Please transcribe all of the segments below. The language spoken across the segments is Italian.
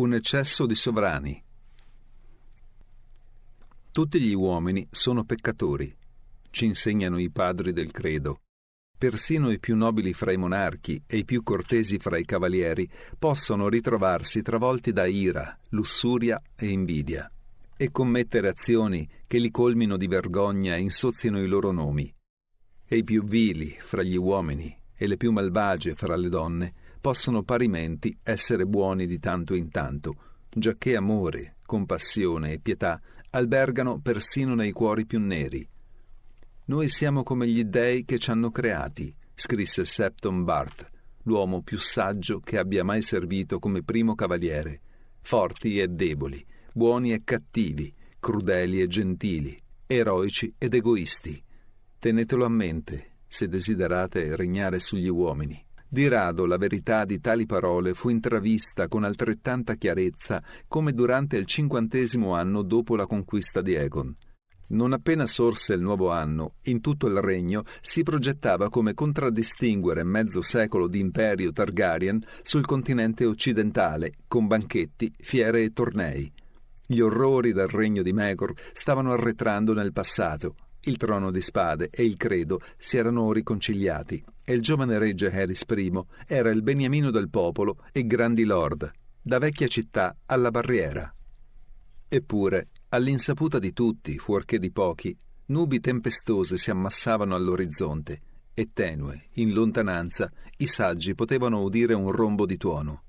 un eccesso di sovrani. Tutti gli uomini sono peccatori, ci insegnano i padri del credo. Persino i più nobili fra i monarchi e i più cortesi fra i cavalieri possono ritrovarsi travolti da ira, lussuria e invidia e commettere azioni che li colmino di vergogna e insozzino i loro nomi. E i più vili fra gli uomini e le più malvagie fra le donne possono parimenti essere buoni di tanto in tanto, giacché amore, compassione e pietà albergano persino nei cuori più neri. Noi siamo come gli dèi che ci hanno creati, scrisse Septon Barth, l'uomo più saggio che abbia mai servito come primo cavaliere, forti e deboli, buoni e cattivi, crudeli e gentili, eroici ed egoisti. Tenetelo a mente se desiderate regnare sugli uomini. Di rado la verità di tali parole fu intravista con altrettanta chiarezza come durante il cinquantesimo anno dopo la conquista di Egon. Non appena sorse il nuovo anno, in tutto il regno si progettava come contraddistinguere mezzo secolo di imperio Targaryen sul continente occidentale, con banchetti, fiere e tornei. Gli orrori del regno di Megor stavano arretrando nel passato, il trono di spade e il credo si erano riconciliati e il giovane regge Harris I era il beniamino del popolo e grandi lord, da vecchia città alla barriera. Eppure, all'insaputa di tutti, fuorché di pochi, nubi tempestose si ammassavano all'orizzonte e tenue, in lontananza, i saggi potevano udire un rombo di tuono.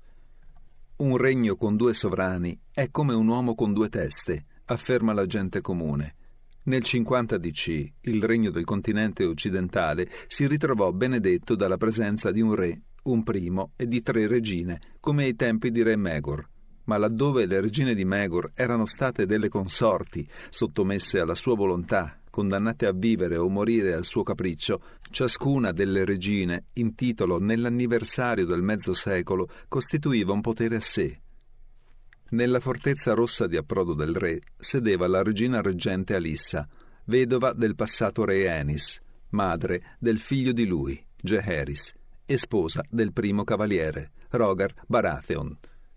Un regno con due sovrani è come un uomo con due teste, afferma la gente comune, nel 50 DC il regno del continente occidentale si ritrovò benedetto dalla presenza di un re, un primo e di tre regine, come ai tempi di re Megor. Ma laddove le regine di Megor erano state delle consorti, sottomesse alla sua volontà, condannate a vivere o morire al suo capriccio, ciascuna delle regine, in titolo nell'anniversario del mezzo secolo, costituiva un potere a sé, nella fortezza rossa di approdo del re sedeva la regina reggente Alissa, vedova del passato re Enis, madre del figlio di lui, Geheris, e sposa del primo cavaliere, Rogar Baratheon.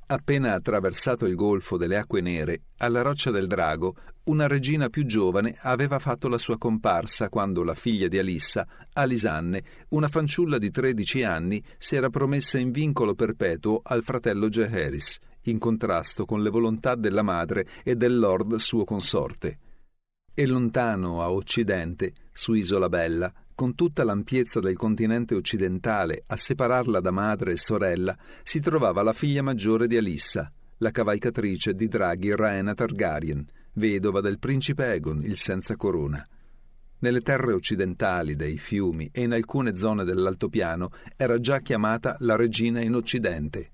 Appena attraversato il golfo delle acque nere, alla roccia del drago, una regina più giovane aveva fatto la sua comparsa quando la figlia di Alissa, Alisanne, una fanciulla di 13 anni, si era promessa in vincolo perpetuo al fratello Geheris in contrasto con le volontà della madre e del lord suo consorte. E lontano a occidente, su Isola Bella, con tutta l'ampiezza del continente occidentale a separarla da madre e sorella, si trovava la figlia maggiore di Alissa, la cavalcatrice di draghi Raena Targaryen, vedova del principe Egon il senza corona. Nelle terre occidentali dei fiumi e in alcune zone dell'altopiano era già chiamata la regina in occidente,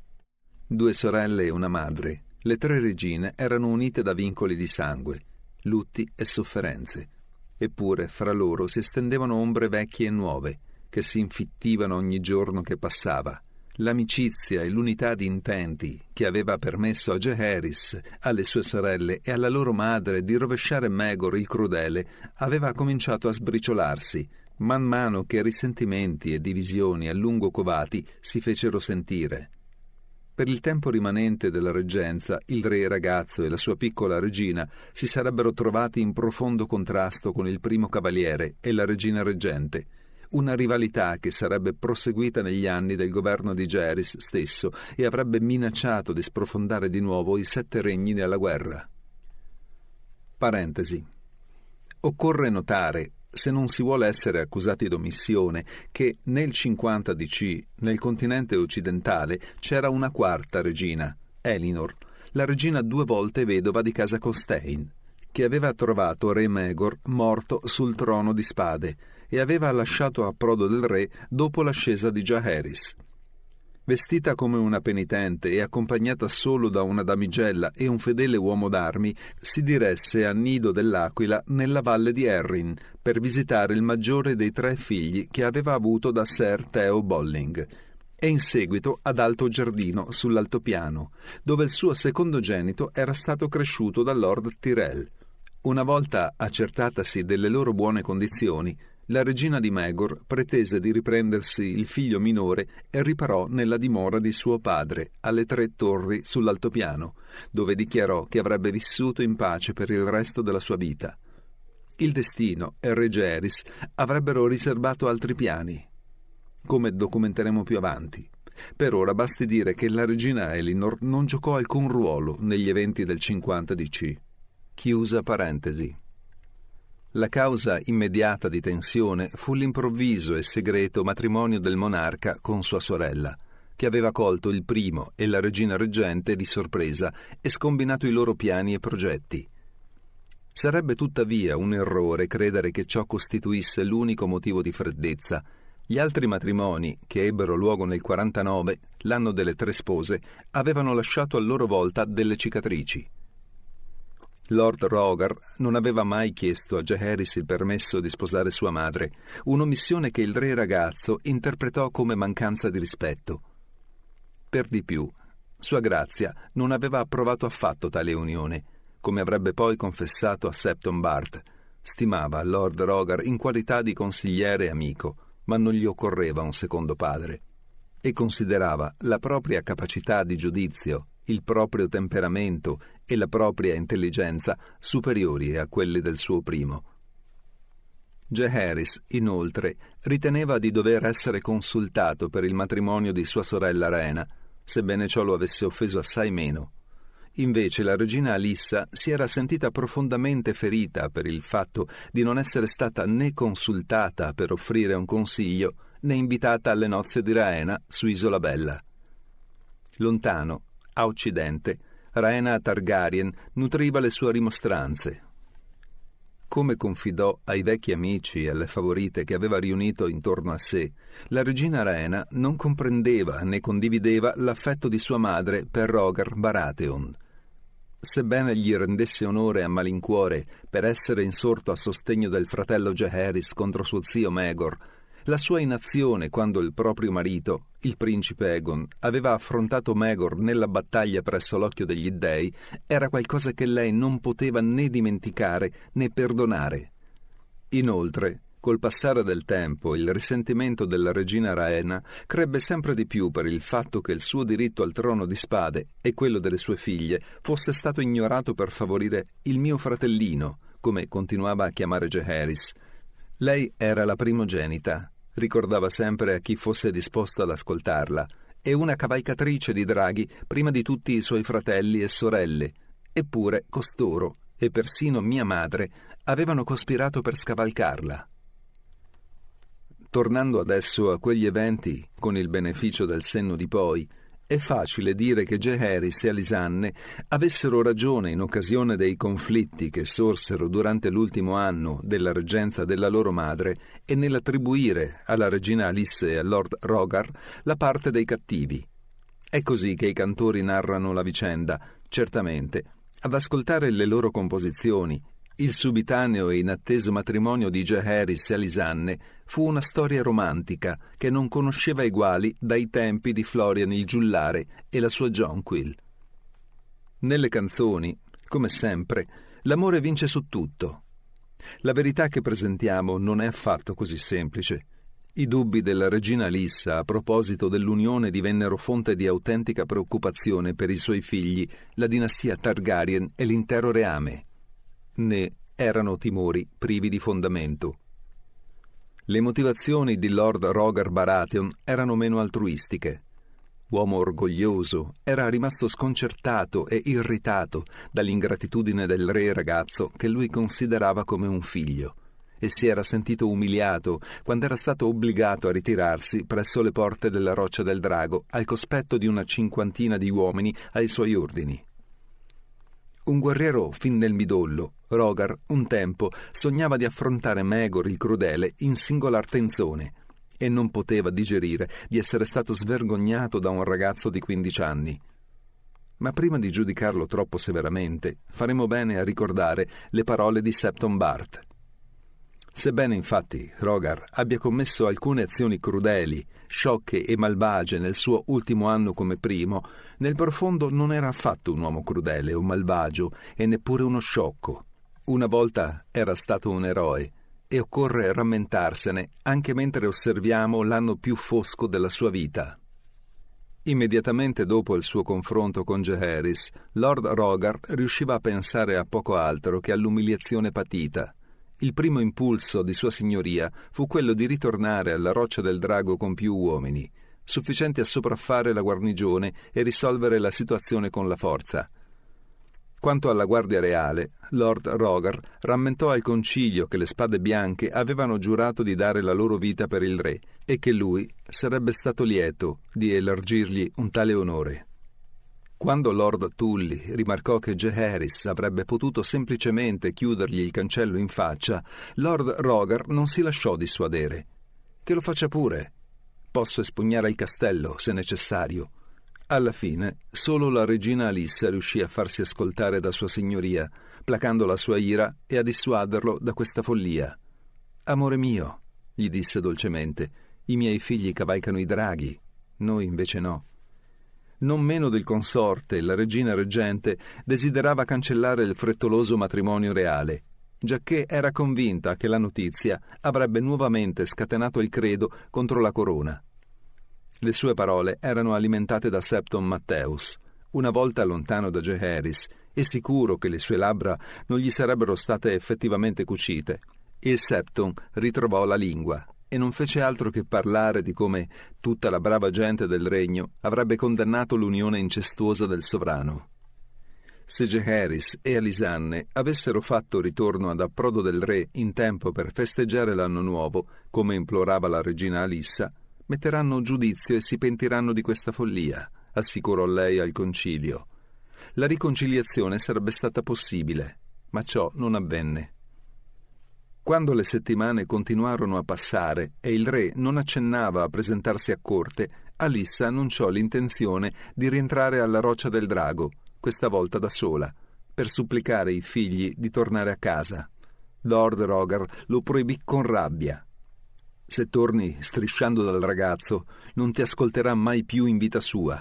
due sorelle e una madre, le tre regine erano unite da vincoli di sangue, lutti e sofferenze. Eppure fra loro si estendevano ombre vecchie e nuove, che si infittivano ogni giorno che passava. L'amicizia e l'unità di intenti che aveva permesso a Jeheris, alle sue sorelle e alla loro madre di rovesciare Megor il crudele aveva cominciato a sbriciolarsi, man mano che risentimenti e divisioni a lungo covati si fecero sentire. Per il tempo rimanente della reggenza, il re ragazzo e la sua piccola regina si sarebbero trovati in profondo contrasto con il primo cavaliere e la regina reggente, una rivalità che sarebbe proseguita negli anni del governo di Geris stesso e avrebbe minacciato di sprofondare di nuovo i sette regni nella guerra. Parentesi. Occorre notare, se non si vuole essere accusati d'omissione, che nel 50 DC, nel continente occidentale, c'era una quarta regina, Elinor, la regina due volte vedova di casa Costein, che aveva trovato re Megor morto sul trono di spade e aveva lasciato a prodo del re dopo l'ascesa di Jaehaerys. Vestita come una penitente e accompagnata solo da una damigella e un fedele uomo d'armi, si diresse a Nido dell'Aquila nella valle di Errin per visitare il maggiore dei tre figli che aveva avuto da Sir Theo Bolling e in seguito ad Alto Giardino sull'altopiano, dove il suo secondogenito era stato cresciuto da Lord Tyrell. Una volta accertatasi delle loro buone condizioni, la regina di Megor pretese di riprendersi il figlio minore e riparò nella dimora di suo padre, alle tre torri sull'altopiano, dove dichiarò che avrebbe vissuto in pace per il resto della sua vita. Il destino e Regge Eris avrebbero riservato altri piani, come documenteremo più avanti. Per ora basti dire che la regina Elinor non giocò alcun ruolo negli eventi del 50 DC. Chiusa parentesi. La causa immediata di tensione fu l'improvviso e segreto matrimonio del monarca con sua sorella, che aveva colto il primo e la regina reggente di sorpresa e scombinato i loro piani e progetti. Sarebbe tuttavia un errore credere che ciò costituisse l'unico motivo di freddezza. Gli altri matrimoni, che ebbero luogo nel 49, l'anno delle tre spose, avevano lasciato a loro volta delle cicatrici. Lord Rogar non aveva mai chiesto a Jaehaerys il permesso di sposare sua madre, un'omissione che il re ragazzo interpretò come mancanza di rispetto. Per di più, sua Grazia non aveva approvato affatto tale unione, come avrebbe poi confessato a Septon Bart. Stimava Lord Rogar in qualità di consigliere e amico, ma non gli occorreva un secondo padre. E considerava la propria capacità di giudizio, il proprio temperamento e la propria intelligenza superiori a quelle del suo primo. J. Harris, inoltre, riteneva di dover essere consultato per il matrimonio di sua sorella Rena, sebbene ciò lo avesse offeso assai meno. Invece la regina Alissa si era sentita profondamente ferita per il fatto di non essere stata né consultata per offrire un consiglio né invitata alle nozze di Raena su Isola Bella. Lontano, a occidente, Rhaena Targaryen nutriva le sue rimostranze. Come confidò ai vecchi amici e alle favorite che aveva riunito intorno a sé, la regina Rhaena non comprendeva né condivideva l'affetto di sua madre per Rogar Baratheon. Sebbene gli rendesse onore a malincuore per essere insorto a sostegno del fratello Geheris contro suo zio Megor, la sua inazione quando il proprio marito, il principe Egon, aveva affrontato Megor nella battaglia presso l'occhio degli dèi, era qualcosa che lei non poteva né dimenticare né perdonare. Inoltre, col passare del tempo, il risentimento della regina Raena crebbe sempre di più per il fatto che il suo diritto al trono di spade e quello delle sue figlie fosse stato ignorato per favorire il mio fratellino, come continuava a chiamare Jeheris. Lei era la primogenita ricordava sempre a chi fosse disposto ad ascoltarla, e una cavalcatrice di draghi prima di tutti i suoi fratelli e sorelle, eppure costoro e persino mia madre avevano cospirato per scavalcarla. Tornando adesso a quegli eventi, con il beneficio del senno di poi, è facile dire che Geheris e Alisanne avessero ragione in occasione dei conflitti che sorsero durante l'ultimo anno della reggenza della loro madre e nell'attribuire alla regina Alice e al lord Rogar la parte dei cattivi. È così che i cantori narrano la vicenda, certamente. Ad ascoltare le loro composizioni il subitaneo e inatteso matrimonio di Geheris e Alisanne fu una storia romantica che non conosceva eguali dai tempi di Florian il Giullare e la sua Jonquil. Nelle canzoni, come sempre, l'amore vince su tutto. La verità che presentiamo non è affatto così semplice. I dubbi della regina Lissa a proposito dell'unione divennero fonte di autentica preoccupazione per i suoi figli, la dinastia Targaryen e l'intero reame né erano timori privi di fondamento. Le motivazioni di Lord Roger Baratheon erano meno altruistiche. Uomo orgoglioso, era rimasto sconcertato e irritato dall'ingratitudine del re ragazzo che lui considerava come un figlio e si era sentito umiliato quando era stato obbligato a ritirarsi presso le porte della roccia del drago al cospetto di una cinquantina di uomini ai suoi ordini. Un guerriero fin nel midollo, Rogar, un tempo, sognava di affrontare Megor il crudele in singolar tenzone e non poteva digerire di essere stato svergognato da un ragazzo di 15 anni. Ma prima di giudicarlo troppo severamente, faremo bene a ricordare le parole di Septon Bart. Sebbene infatti Rogar abbia commesso alcune azioni crudeli, sciocche e malvagie nel suo ultimo anno come primo, nel profondo non era affatto un uomo crudele o malvagio e neppure uno sciocco. Una volta era stato un eroe e occorre rammentarsene anche mentre osserviamo l'anno più fosco della sua vita. Immediatamente dopo il suo confronto con Geheris, Lord Rogar riusciva a pensare a poco altro che all'umiliazione patita. Il primo impulso di Sua Signoria fu quello di ritornare alla roccia del drago con più uomini, sufficienti a sopraffare la guarnigione e risolvere la situazione con la forza. Quanto alla Guardia Reale, Lord Rogar rammentò al concilio che le spade bianche avevano giurato di dare la loro vita per il re e che lui sarebbe stato lieto di elargirgli un tale onore. Quando Lord Tully rimarcò che J. Harris avrebbe potuto semplicemente chiudergli il cancello in faccia, Lord Roger non si lasciò dissuadere. Che lo faccia pure. Posso espugnare il castello, se necessario. Alla fine, solo la regina Alissa riuscì a farsi ascoltare da sua signoria, placando la sua ira e a dissuaderlo da questa follia. Amore mio, gli disse dolcemente, i miei figli cavalcano i draghi, noi invece no non meno del consorte, la regina reggente, desiderava cancellare il frettoloso matrimonio reale, giacché era convinta che la notizia avrebbe nuovamente scatenato il credo contro la corona. Le sue parole erano alimentate da Septon Matteus, una volta lontano da Geheris, e sicuro che le sue labbra non gli sarebbero state effettivamente cucite. Il Septon ritrovò la lingua e non fece altro che parlare di come tutta la brava gente del regno avrebbe condannato l'unione incestuosa del sovrano. Se Jeheris e Alisanne avessero fatto ritorno ad approdo del re in tempo per festeggiare l'anno nuovo, come implorava la regina Alissa, metteranno giudizio e si pentiranno di questa follia, assicurò lei al concilio. La riconciliazione sarebbe stata possibile, ma ciò non avvenne. Quando le settimane continuarono a passare e il re non accennava a presentarsi a corte, Alissa annunciò l'intenzione di rientrare alla roccia del drago, questa volta da sola, per supplicare i figli di tornare a casa. Lord Rogar lo proibì con rabbia. Se torni strisciando dal ragazzo, non ti ascolterà mai più in vita sua.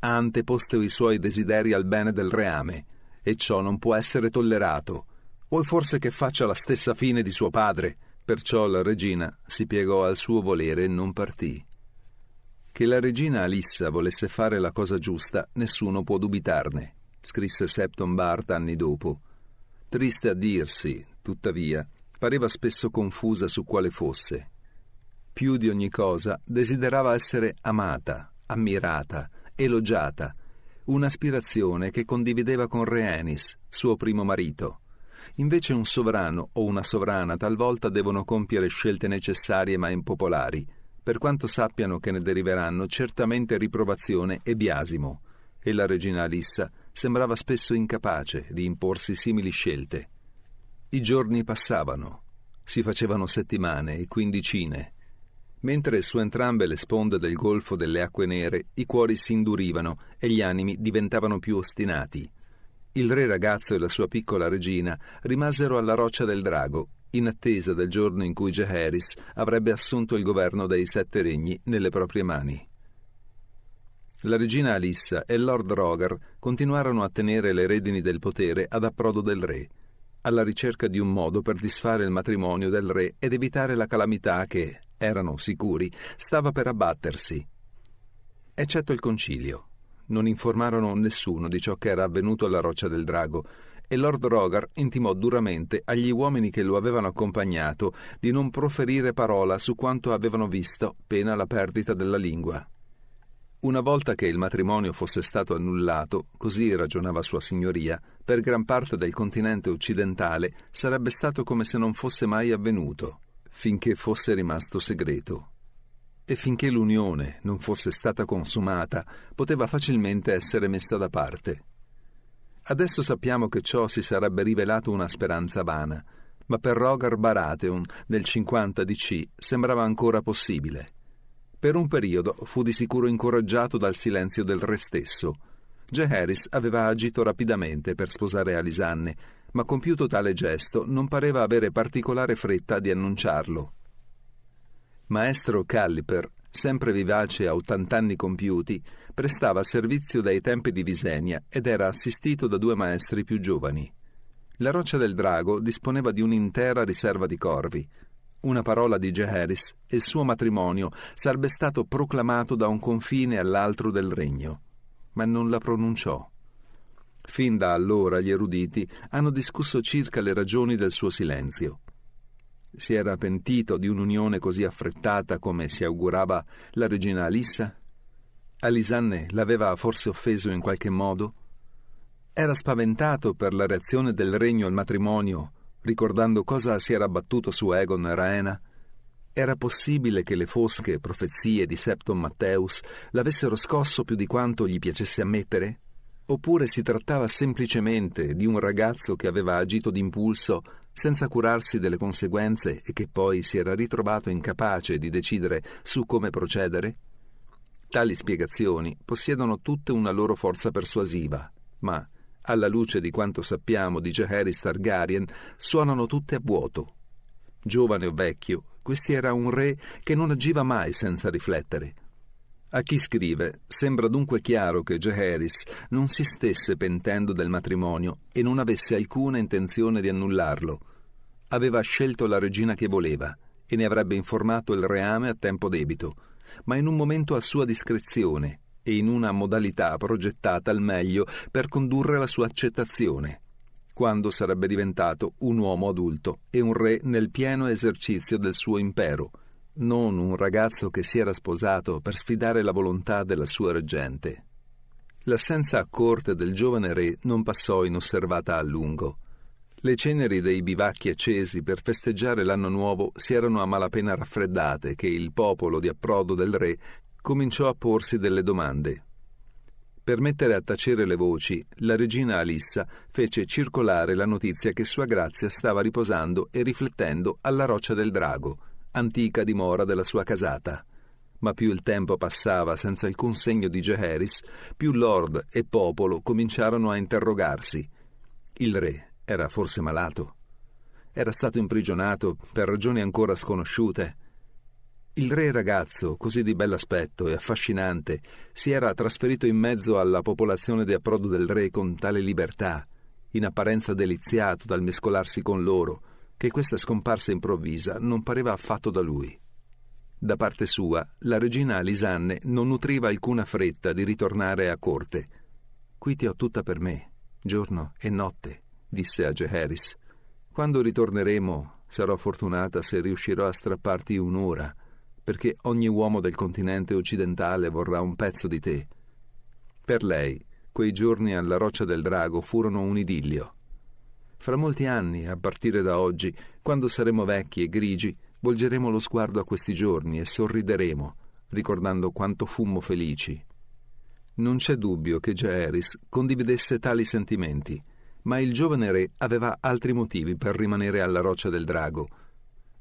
Ha anteposto i suoi desideri al bene del reame, e ciò non può essere tollerato. Vuoi forse che faccia la stessa fine di suo padre? Perciò la regina si piegò al suo volere e non partì. Che la regina Alissa volesse fare la cosa giusta, nessuno può dubitarne, scrisse Septon Bart anni dopo. Triste a dirsi, tuttavia, pareva spesso confusa su quale fosse. Più di ogni cosa desiderava essere amata, ammirata, elogiata, un'aspirazione che condivideva con Reanis, suo primo marito. Invece un sovrano o una sovrana talvolta devono compiere scelte necessarie ma impopolari, per quanto sappiano che ne deriveranno certamente riprovazione e biasimo, e la regina Alissa sembrava spesso incapace di imporsi simili scelte. I giorni passavano, si facevano settimane e quindicine, mentre su entrambe le sponde del golfo delle acque nere i cuori si indurivano e gli animi diventavano più ostinati. Il re ragazzo e la sua piccola regina rimasero alla roccia del drago, in attesa del giorno in cui Geheris avrebbe assunto il governo dei sette regni nelle proprie mani. La regina Alissa e Lord Rogar continuarono a tenere le redini del potere ad approdo del re, alla ricerca di un modo per disfare il matrimonio del re ed evitare la calamità che, erano sicuri, stava per abbattersi, eccetto il concilio non informarono nessuno di ciò che era avvenuto alla roccia del drago, e Lord Rogar intimò duramente agli uomini che lo avevano accompagnato di non proferire parola su quanto avevano visto, pena la perdita della lingua. Una volta che il matrimonio fosse stato annullato, così ragionava Sua Signoria, per gran parte del continente occidentale sarebbe stato come se non fosse mai avvenuto, finché fosse rimasto segreto e finché l'unione non fosse stata consumata poteva facilmente essere messa da parte. Adesso sappiamo che ciò si sarebbe rivelato una speranza vana, ma per Rogar Baratheon del 50 DC sembrava ancora possibile. Per un periodo fu di sicuro incoraggiato dal silenzio del re stesso. Je Harris aveva agito rapidamente per sposare Alisanne, ma compiuto tale gesto non pareva avere particolare fretta di annunciarlo. Maestro Calliper, sempre vivace a 80 anni compiuti, prestava servizio dai tempi di Visenia ed era assistito da due maestri più giovani. La Roccia del Drago disponeva di un'intera riserva di corvi. Una parola di Geheris e il suo matrimonio sarebbe stato proclamato da un confine all'altro del regno, ma non la pronunciò. Fin da allora gli eruditi hanno discusso circa le ragioni del suo silenzio. Si era pentito di un'unione così affrettata come si augurava la regina Alissa? Alisanne l'aveva forse offeso in qualche modo? Era spaventato per la reazione del regno al matrimonio, ricordando cosa si era battuto su Egon e Raena? Era possibile che le fosche profezie di Septon Matteus l'avessero scosso più di quanto gli piacesse ammettere? Oppure si trattava semplicemente di un ragazzo che aveva agito d'impulso senza curarsi delle conseguenze e che poi si era ritrovato incapace di decidere su come procedere? Tali spiegazioni possiedono tutte una loro forza persuasiva, ma, alla luce di quanto sappiamo di Jaehaerys Targaryen, suonano tutte a vuoto. Giovane o vecchio, questi era un re che non agiva mai senza riflettere, a chi scrive sembra dunque chiaro che Jeheris non si stesse pentendo del matrimonio e non avesse alcuna intenzione di annullarlo. Aveva scelto la regina che voleva e ne avrebbe informato il reame a tempo debito, ma in un momento a sua discrezione e in una modalità progettata al meglio per condurre la sua accettazione, quando sarebbe diventato un uomo adulto e un re nel pieno esercizio del suo impero non un ragazzo che si era sposato per sfidare la volontà della sua reggente. L'assenza a corte del giovane re non passò inosservata a lungo. Le ceneri dei bivacchi accesi per festeggiare l'anno nuovo si erano a malapena raffreddate che il popolo di approdo del re cominciò a porsi delle domande. Per mettere a tacere le voci, la regina Alissa fece circolare la notizia che Sua Grazia stava riposando e riflettendo alla roccia del drago, antica dimora della sua casata. Ma più il tempo passava senza alcun segno di Jeheris, più lord e popolo cominciarono a interrogarsi. Il re era forse malato? Era stato imprigionato per ragioni ancora sconosciute? Il re ragazzo, così di bell'aspetto e affascinante, si era trasferito in mezzo alla popolazione di approdo del re con tale libertà, in apparenza deliziato dal mescolarsi con loro, che questa scomparsa improvvisa non pareva affatto da lui. Da parte sua, la regina Alisanne non nutriva alcuna fretta di ritornare a corte. Qui ti ho tutta per me, giorno e notte, disse a Geheris. Quando ritorneremo, sarò fortunata se riuscirò a strapparti un'ora, perché ogni uomo del continente occidentale vorrà un pezzo di te. Per lei, quei giorni alla roccia del drago furono un idillio. Fra molti anni, a partire da oggi, quando saremo vecchi e grigi, volgeremo lo sguardo a questi giorni e sorrideremo, ricordando quanto fummo felici. Non c'è dubbio che Jaeris condividesse tali sentimenti, ma il giovane re aveva altri motivi per rimanere alla roccia del drago.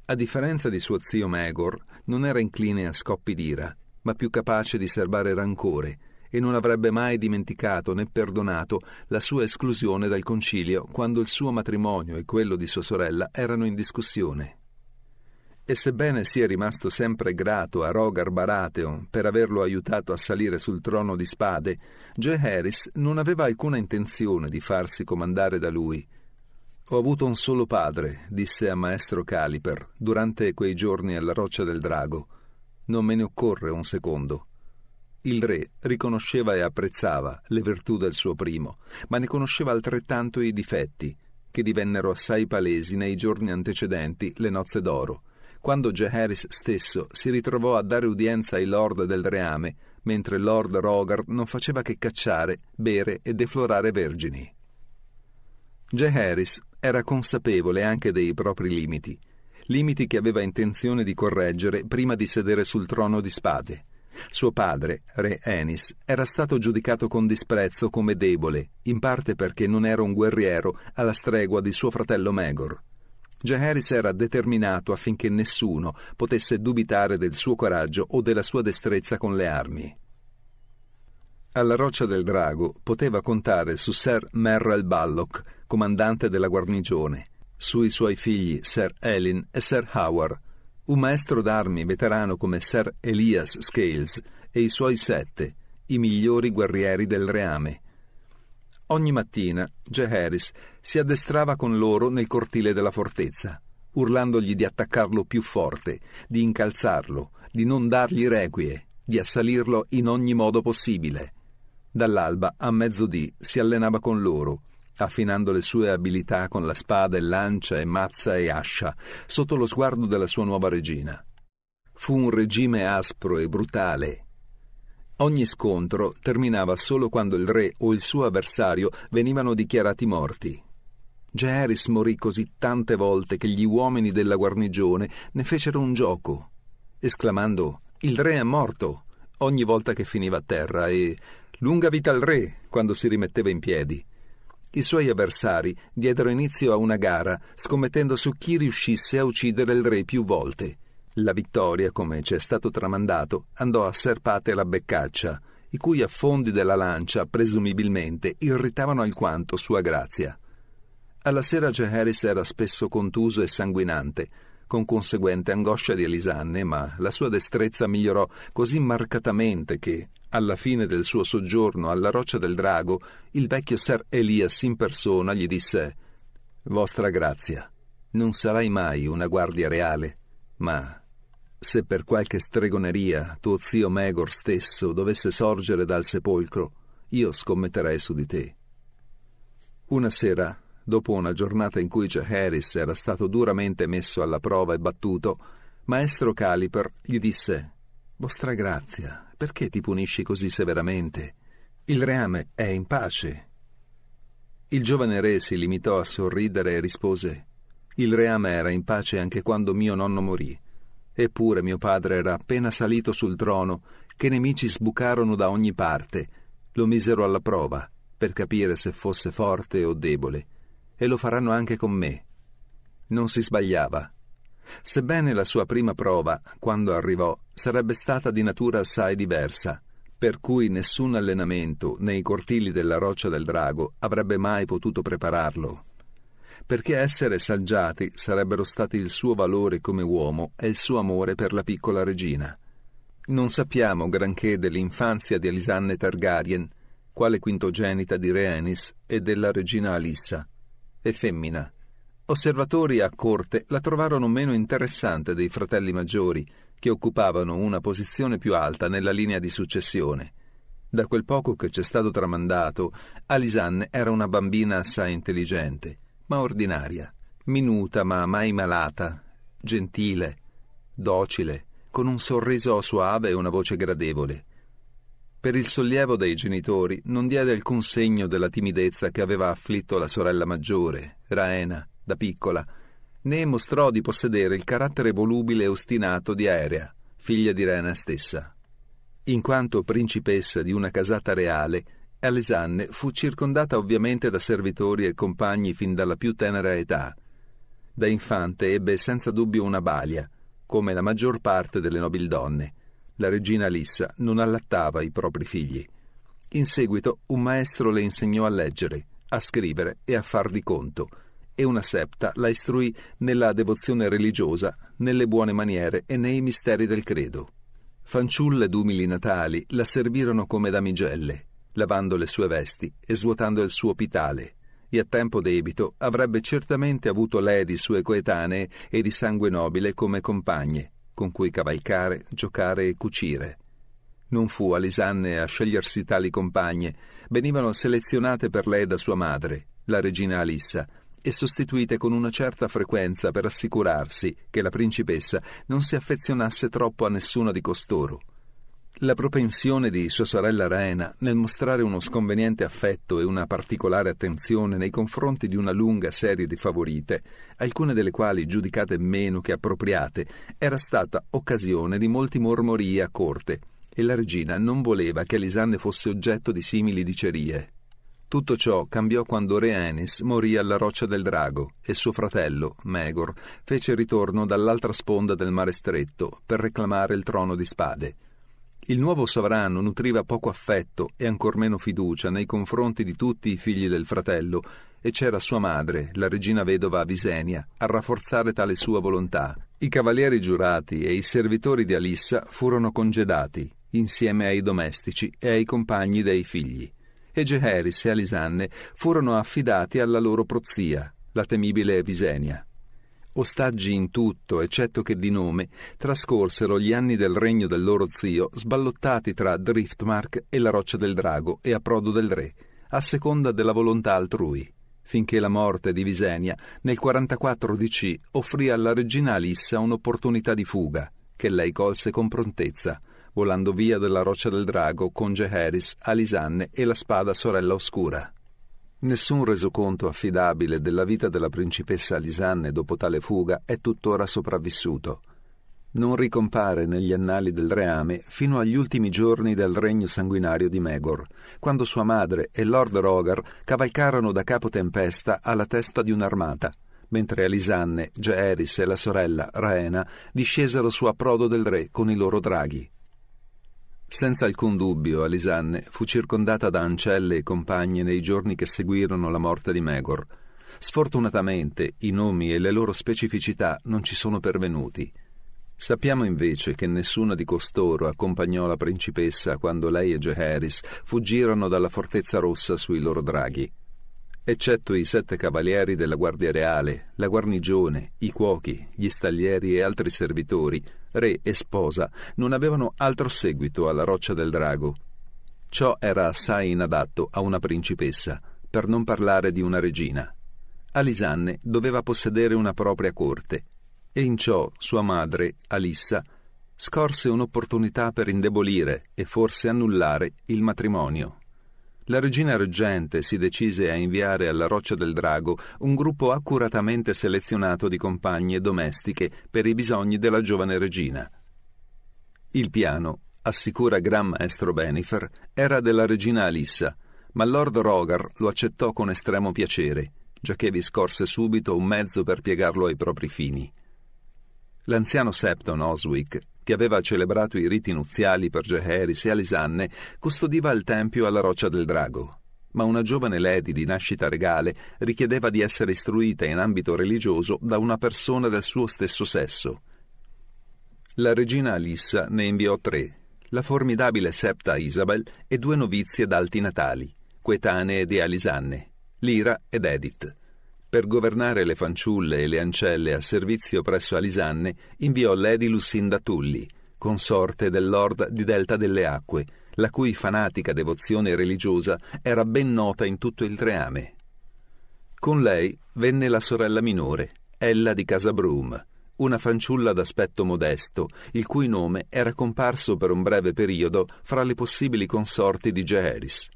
A differenza di suo zio Megor, non era incline a scoppi d'ira, ma più capace di serbare rancore e non avrebbe mai dimenticato né perdonato la sua esclusione dal concilio quando il suo matrimonio e quello di sua sorella erano in discussione. E sebbene sia rimasto sempre grato a Rogar Baratheon per averlo aiutato a salire sul trono di spade, Joe Harris non aveva alcuna intenzione di farsi comandare da lui. Ho avuto un solo padre, disse a maestro Caliper durante quei giorni alla roccia del drago. Non me ne occorre un secondo. Il re riconosceva e apprezzava le virtù del suo primo, ma ne conosceva altrettanto i difetti, che divennero assai palesi nei giorni antecedenti le nozze d'oro, quando Jeheris stesso si ritrovò a dare udienza ai lord del reame, mentre Lord Rogar non faceva che cacciare, bere e deflorare vergini. Jeheris era consapevole anche dei propri limiti, limiti che aveva intenzione di correggere prima di sedere sul trono di spade. Suo padre, re Enis, era stato giudicato con disprezzo come debole, in parte perché non era un guerriero alla stregua di suo fratello Megor. Jaehaerys era determinato affinché nessuno potesse dubitare del suo coraggio o della sua destrezza con le armi. Alla Roccia del Drago poteva contare su Sir Merrel Ballock, comandante della guarnigione, sui suoi figli Sir Elin e Sir Howard, un maestro d'armi veterano come Sir Elias Scales e i suoi sette, i migliori guerrieri del reame. Ogni mattina Je Harris si addestrava con loro nel cortile della fortezza, urlandogli di attaccarlo più forte, di incalzarlo, di non dargli requie, di assalirlo in ogni modo possibile. Dall'alba a mezzodì si allenava con loro, affinando le sue abilità con la spada e lancia e mazza e ascia, sotto lo sguardo della sua nuova regina. Fu un regime aspro e brutale. Ogni scontro terminava solo quando il re o il suo avversario venivano dichiarati morti. Jaeris morì così tante volte che gli uomini della guarnigione ne fecero un gioco, esclamando Il re è morto! ogni volta che finiva a terra e Lunga vita al re! quando si rimetteva in piedi. I suoi avversari diedero inizio a una gara, scommettendo su chi riuscisse a uccidere il re più volte. La vittoria, come ci è stato tramandato, andò a serpate la beccaccia, i cui affondi della lancia presumibilmente irritavano alquanto sua grazia. Alla sera Jeharis era spesso contuso e sanguinante, con conseguente angoscia di Elisanne, ma la sua destrezza migliorò così marcatamente che, alla fine del suo soggiorno alla roccia del drago, il vecchio Sir Elias in persona gli disse Vostra grazia, non sarai mai una guardia reale, ma se per qualche stregoneria tuo zio Megor stesso dovesse sorgere dal sepolcro, io scommetterei su di te. Una sera dopo una giornata in cui Joe Harris era stato duramente messo alla prova e battuto, maestro Caliper gli disse Vostra grazia, perché ti punisci così severamente? Il reame è in pace. Il giovane re si limitò a sorridere e rispose Il reame era in pace anche quando mio nonno morì. Eppure mio padre era appena salito sul trono che nemici sbucarono da ogni parte, lo misero alla prova per capire se fosse forte o debole e lo faranno anche con me. Non si sbagliava. Sebbene la sua prima prova, quando arrivò, sarebbe stata di natura assai diversa, per cui nessun allenamento nei cortili della roccia del drago avrebbe mai potuto prepararlo. Perché essere saggiati sarebbero stati il suo valore come uomo e il suo amore per la piccola regina. Non sappiamo granché dell'infanzia di Alisanne Targaryen, quale quintogenita di Rhaenys e della regina Alissa e femmina. Osservatori a corte la trovarono meno interessante dei fratelli maggiori, che occupavano una posizione più alta nella linea di successione. Da quel poco che c'è stato tramandato, Alisanne era una bambina assai intelligente, ma ordinaria, minuta ma mai malata, gentile, docile, con un sorriso suave e una voce gradevole. Per il sollievo dei genitori non diede alcun segno della timidezza che aveva afflitto la sorella maggiore, Raena, da piccola, né mostrò di possedere il carattere volubile e ostinato di Aerea, figlia di Raena stessa. In quanto principessa di una casata reale, Alesanne fu circondata ovviamente da servitori e compagni fin dalla più tenera età. Da infante ebbe senza dubbio una balia, come la maggior parte delle nobildonne, la regina Lissa non allattava i propri figli. In seguito un maestro le insegnò a leggere, a scrivere e a far di conto, e una septa la istruì nella devozione religiosa, nelle buone maniere e nei misteri del credo. Fanciulle d'umili natali la servirono come damigelle, lavando le sue vesti e svuotando il suo pitale, e a tempo debito avrebbe certamente avuto lei di sue coetanee e di sangue nobile come compagne, con cui cavalcare, giocare e cucire. Non fu a a scegliersi tali compagne, venivano selezionate per lei da sua madre, la regina Alissa, e sostituite con una certa frequenza per assicurarsi che la principessa non si affezionasse troppo a nessuna di costoro. La propensione di sua sorella Rena nel mostrare uno sconveniente affetto e una particolare attenzione nei confronti di una lunga serie di favorite, alcune delle quali giudicate meno che appropriate, era stata occasione di molti mormorii a corte, e la regina non voleva che Lisanne fosse oggetto di simili dicerie. Tutto ciò cambiò quando Re Enis morì alla Roccia del Drago e suo fratello, Megor, fece ritorno dall'altra sponda del mare stretto per reclamare il trono di spade il nuovo sovrano nutriva poco affetto e ancor meno fiducia nei confronti di tutti i figli del fratello, e c'era sua madre, la regina vedova Avisenia, a rafforzare tale sua volontà. I cavalieri giurati e i servitori di Alissa furono congedati, insieme ai domestici e ai compagni dei figli. E Geheris e Alisanne furono affidati alla loro prozia, la temibile Visenia ostaggi in tutto, eccetto che di nome, trascorsero gli anni del regno del loro zio sballottati tra Driftmark e la Roccia del Drago e a Prodo del Re, a seconda della volontà altrui, finché la morte di Visenia nel 44 DC offrì alla regina Alissa un'opportunità di fuga, che lei colse con prontezza, volando via dalla Roccia del Drago con Jeheris, Alisanne e la spada Sorella Oscura. Nessun resoconto affidabile della vita della principessa Alisanne dopo tale fuga è tuttora sopravvissuto. Non ricompare negli annali del reame fino agli ultimi giorni del regno sanguinario di Megor, quando sua madre e Lord Rogar cavalcarono da capo tempesta alla testa di un'armata mentre Alisanne, Jaeris e la sorella Raena discesero su approdo del re con i loro draghi. Senza alcun dubbio, Alisanne fu circondata da ancelle e compagne nei giorni che seguirono la morte di Megor. Sfortunatamente i nomi e le loro specificità non ci sono pervenuti. Sappiamo invece che nessuna di costoro accompagnò la principessa quando lei e Jeheris fuggirono dalla fortezza rossa sui loro draghi eccetto i sette cavalieri della Guardia Reale, la guarnigione, i cuochi, gli staglieri e altri servitori, re e sposa, non avevano altro seguito alla roccia del drago. Ciò era assai inadatto a una principessa, per non parlare di una regina. Alisanne doveva possedere una propria corte, e in ciò sua madre, Alissa, scorse un'opportunità per indebolire e forse annullare il matrimonio la regina reggente si decise a inviare alla Roccia del Drago un gruppo accuratamente selezionato di compagne domestiche per i bisogni della giovane regina. Il piano, assicura Gran Maestro Benifer, era della regina Alissa, ma Lord Rogar lo accettò con estremo piacere, giacché vi scorse subito un mezzo per piegarlo ai propri fini. L'anziano Septon Oswick che aveva celebrato i riti nuziali per Jeheris e Alisanne, custodiva il tempio alla roccia del drago. Ma una giovane lady di nascita regale richiedeva di essere istruita in ambito religioso da una persona del suo stesso sesso. La regina Alissa ne inviò tre, la formidabile Septa Isabel e due novizie d'alti natali, coetanee di Alisanne, Lira ed Edith. Per governare le fanciulle e le ancelle a servizio presso Alisanne inviò Lady Lucinda Tully, consorte del Lord di Delta delle Acque, la cui fanatica devozione religiosa era ben nota in tutto il Treame. Con lei venne la sorella minore, Ella di Casabrum, una fanciulla d'aspetto modesto, il cui nome era comparso per un breve periodo fra le possibili consorti di Geheris.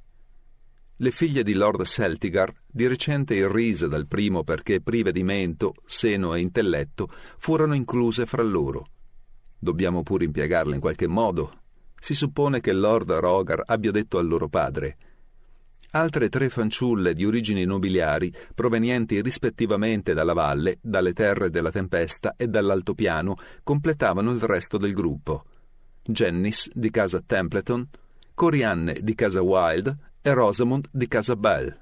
Le figlie di Lord Celtigar, di recente irrise dal primo perché prive di mento, seno e intelletto, furono incluse fra loro. Dobbiamo pur impiegarle in qualche modo. Si suppone che Lord Rogar abbia detto al loro padre. Altre tre fanciulle di origini nobiliari, provenienti rispettivamente dalla valle, dalle terre della tempesta e dall'altopiano, completavano il resto del gruppo. Jennis, di casa Templeton, Corianne di casa Wild e Rosamond di Casabel.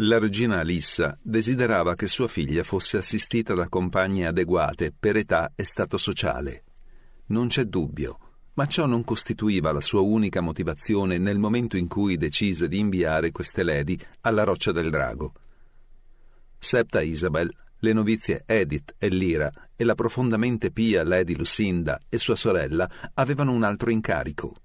La regina Alissa desiderava che sua figlia fosse assistita da compagne adeguate per età e stato sociale. Non c'è dubbio, ma ciò non costituiva la sua unica motivazione nel momento in cui decise di inviare queste lady alla roccia del drago. Septa Isabel, le novizie Edith e Lira e la profondamente pia Lady Lucinda e sua sorella avevano un altro incarico –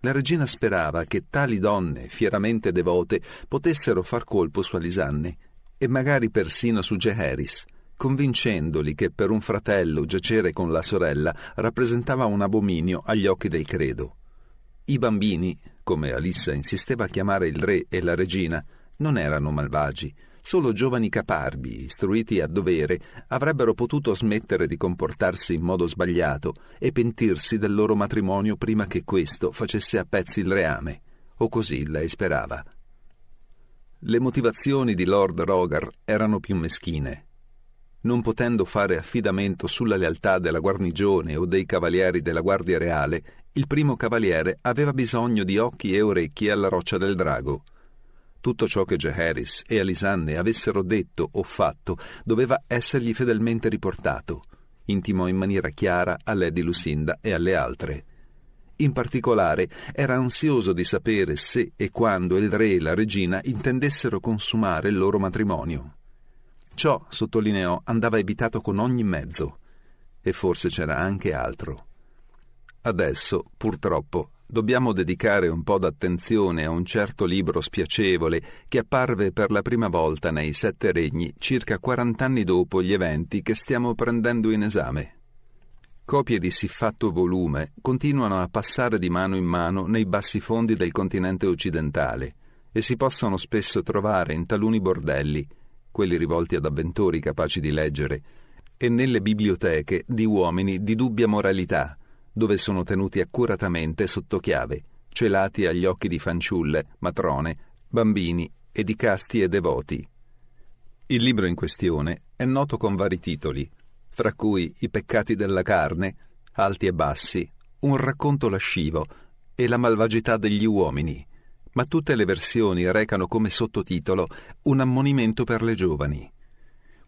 la regina sperava che tali donne, fieramente devote, potessero far colpo su Alisanne e magari persino su Jeheris, convincendoli che per un fratello giacere con la sorella rappresentava un abominio agli occhi del credo. I bambini, come Alissa insisteva a chiamare il re e la regina, non erano malvagi, Solo giovani caparbi, istruiti a dovere, avrebbero potuto smettere di comportarsi in modo sbagliato e pentirsi del loro matrimonio prima che questo facesse a pezzi il reame, o così lei sperava. Le motivazioni di Lord Rogar erano più meschine. Non potendo fare affidamento sulla lealtà della guarnigione o dei cavalieri della Guardia Reale, il primo cavaliere aveva bisogno di occhi e orecchie alla roccia del drago. Tutto ciò che Geheris e Alisanne avessero detto o fatto doveva essergli fedelmente riportato, intimò in maniera chiara a Lady Lucinda e alle altre. In particolare era ansioso di sapere se e quando il re e la regina intendessero consumare il loro matrimonio. Ciò, sottolineò, andava evitato con ogni mezzo. E forse c'era anche altro. Adesso, purtroppo, dobbiamo dedicare un po' d'attenzione a un certo libro spiacevole che apparve per la prima volta nei Sette Regni circa 40 anni dopo gli eventi che stiamo prendendo in esame. Copie di siffatto volume continuano a passare di mano in mano nei bassi fondi del continente occidentale e si possono spesso trovare in taluni bordelli, quelli rivolti ad avventori capaci di leggere, e nelle biblioteche di uomini di dubbia moralità, dove sono tenuti accuratamente sotto chiave, celati agli occhi di fanciulle, matrone, bambini e di casti e devoti. Il libro in questione è noto con vari titoli, fra cui I peccati della carne, Alti e bassi, Un racconto lascivo e La malvagità degli uomini, ma tutte le versioni recano come sottotitolo Un ammonimento per le giovani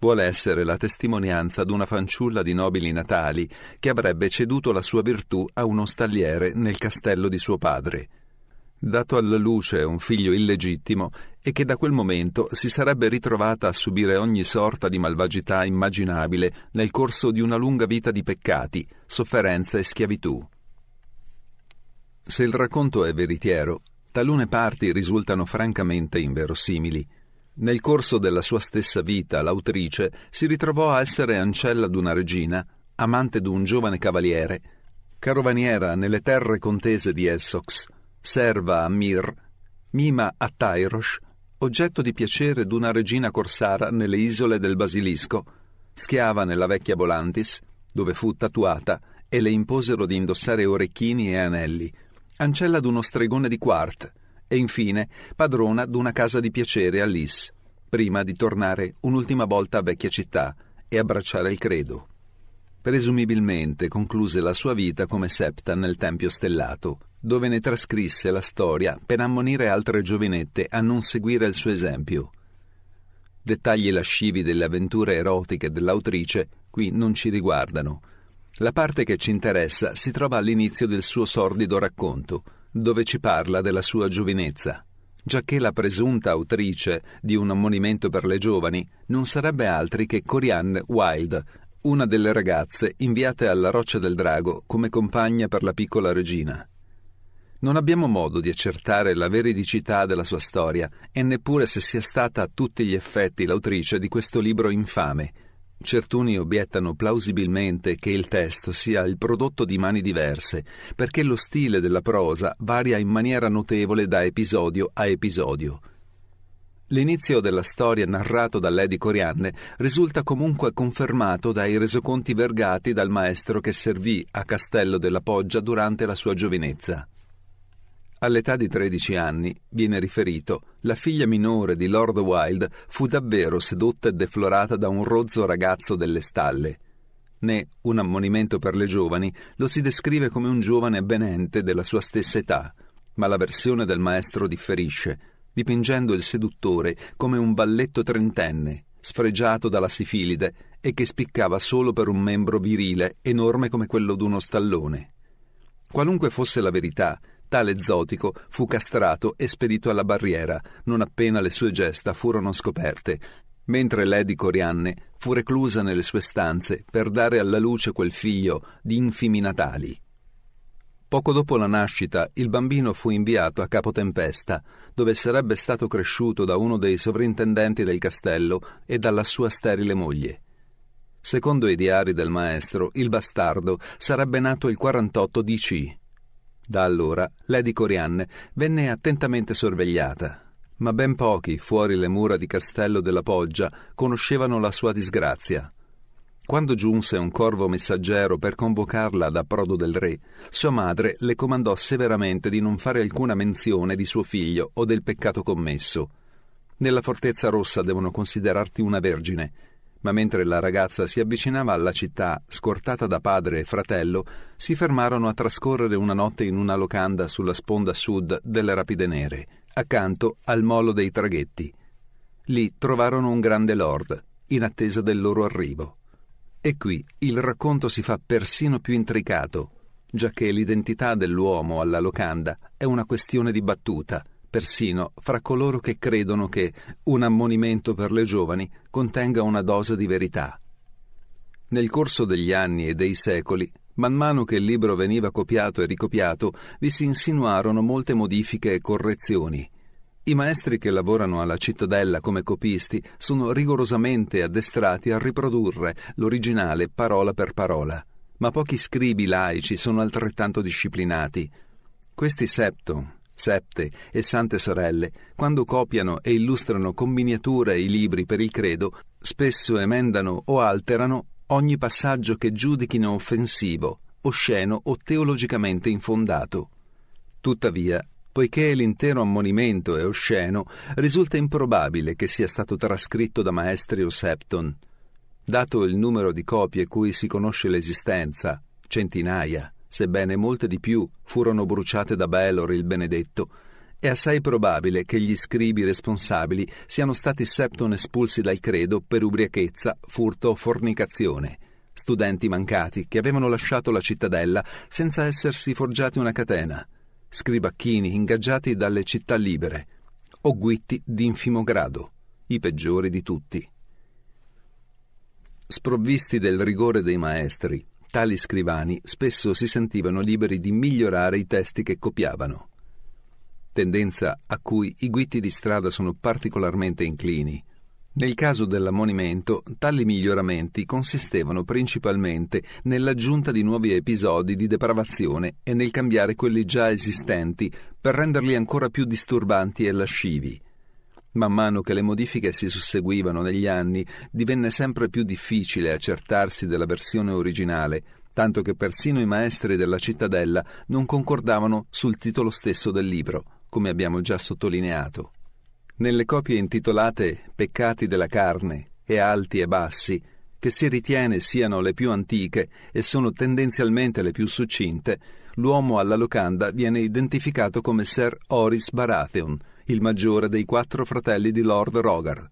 vuole essere la testimonianza d'una fanciulla di nobili natali che avrebbe ceduto la sua virtù a uno stalliere nel castello di suo padre. Dato alla luce un figlio illegittimo e che da quel momento si sarebbe ritrovata a subire ogni sorta di malvagità immaginabile nel corso di una lunga vita di peccati, sofferenza e schiavitù. Se il racconto è veritiero, talune parti risultano francamente inverosimili nel corso della sua stessa vita l'autrice si ritrovò a essere ancella d'una regina, amante d'un giovane cavaliere, carovaniera nelle terre contese di Essox, serva a Mir, mima a Tyrosh, oggetto di piacere d'una regina corsara nelle isole del Basilisco, schiava nella vecchia Volantis, dove fu tatuata e le imposero di indossare orecchini e anelli, ancella d'uno stregone di Quart, e infine padrona d'una casa di piacere a Lis, prima di tornare un'ultima volta a vecchia città e abbracciare il credo. Presumibilmente concluse la sua vita come septa nel Tempio Stellato, dove ne trascrisse la storia per ammonire altre giovinette a non seguire il suo esempio. Dettagli lascivi delle avventure erotiche dell'autrice qui non ci riguardano. La parte che ci interessa si trova all'inizio del suo sordido racconto – dove ci parla della sua giovinezza, giacché la presunta autrice di un ammonimento per le giovani non sarebbe altri che Corianne Wilde, una delle ragazze inviate alla Roccia del Drago come compagna per la piccola regina. Non abbiamo modo di accertare la veridicità della sua storia e neppure se sia stata a tutti gli effetti l'autrice di questo libro infame, Certuni obiettano plausibilmente che il testo sia il prodotto di mani diverse, perché lo stile della prosa varia in maniera notevole da episodio a episodio. L'inizio della storia narrato da Lady Corianne risulta comunque confermato dai resoconti vergati dal maestro che servì a Castello della Poggia durante la sua giovinezza. All'età di 13 anni, viene riferito, la figlia minore di Lord Wilde fu davvero sedotta e deflorata da un rozzo ragazzo delle stalle. Né un ammonimento per le giovani lo si descrive come un giovane avvenente della sua stessa età, ma la versione del maestro differisce, dipingendo il seduttore come un balletto trentenne, sfregiato dalla sifilide e che spiccava solo per un membro virile enorme come quello d'uno stallone. Qualunque fosse la verità, Tale zotico fu castrato e spedito alla barriera, non appena le sue gesta furono scoperte, mentre Lady Corianne fu reclusa nelle sue stanze per dare alla luce quel figlio di infimi natali. Poco dopo la nascita, il bambino fu inviato a Capotempesta, dove sarebbe stato cresciuto da uno dei sovrintendenti del castello e dalla sua sterile moglie. Secondo i diari del maestro, il bastardo sarebbe nato il 48 DC, da allora Lady Corianne venne attentamente sorvegliata, ma ben pochi fuori le mura di Castello della Poggia conoscevano la sua disgrazia. Quando giunse un corvo messaggero per convocarla ad approdo del re, sua madre le comandò severamente di non fare alcuna menzione di suo figlio o del peccato commesso. Nella fortezza rossa devono considerarti una vergine, ma mentre la ragazza si avvicinava alla città, scortata da padre e fratello, si fermarono a trascorrere una notte in una locanda sulla sponda sud delle Rapide Nere, accanto al molo dei traghetti. Lì trovarono un grande lord, in attesa del loro arrivo. E qui il racconto si fa persino più intricato, giacché l'identità dell'uomo alla locanda è una questione dibattuta. battuta – persino fra coloro che credono che un ammonimento per le giovani contenga una dose di verità. Nel corso degli anni e dei secoli, man mano che il libro veniva copiato e ricopiato, vi si insinuarono molte modifiche e correzioni. I maestri che lavorano alla cittadella come copisti sono rigorosamente addestrati a riprodurre l'originale parola per parola, ma pochi scribi laici sono altrettanto disciplinati. Questi septon, septe e sante sorelle, quando copiano e illustrano con miniature i libri per il credo, spesso emendano o alterano ogni passaggio che giudichino offensivo, osceno o teologicamente infondato. Tuttavia, poiché l'intero ammonimento è osceno, risulta improbabile che sia stato trascritto da maestri o septon, dato il numero di copie cui si conosce l'esistenza, centinaia sebbene molte di più furono bruciate da Belor il Benedetto, è assai probabile che gli scribi responsabili siano stati septon espulsi dal credo per ubriachezza, furto o fornicazione, studenti mancati che avevano lasciato la cittadella senza essersi forgiati una catena, scribacchini ingaggiati dalle città libere, o guitti di infimo grado, i peggiori di tutti. Sprovvisti del rigore dei maestri, Tali scrivani spesso si sentivano liberi di migliorare i testi che copiavano, tendenza a cui i guitti di strada sono particolarmente inclini. Nel caso dell'ammonimento, tali miglioramenti consistevano principalmente nell'aggiunta di nuovi episodi di depravazione e nel cambiare quelli già esistenti per renderli ancora più disturbanti e lascivi. Man mano che le modifiche si susseguivano negli anni, divenne sempre più difficile accertarsi della versione originale, tanto che persino i maestri della cittadella non concordavano sul titolo stesso del libro, come abbiamo già sottolineato. Nelle copie intitolate Peccati della carne e Alti e bassi, che si ritiene siano le più antiche e sono tendenzialmente le più succinte, l'uomo alla locanda viene identificato come Sir Horace Baratheon, il maggiore dei quattro fratelli di Lord Rogar.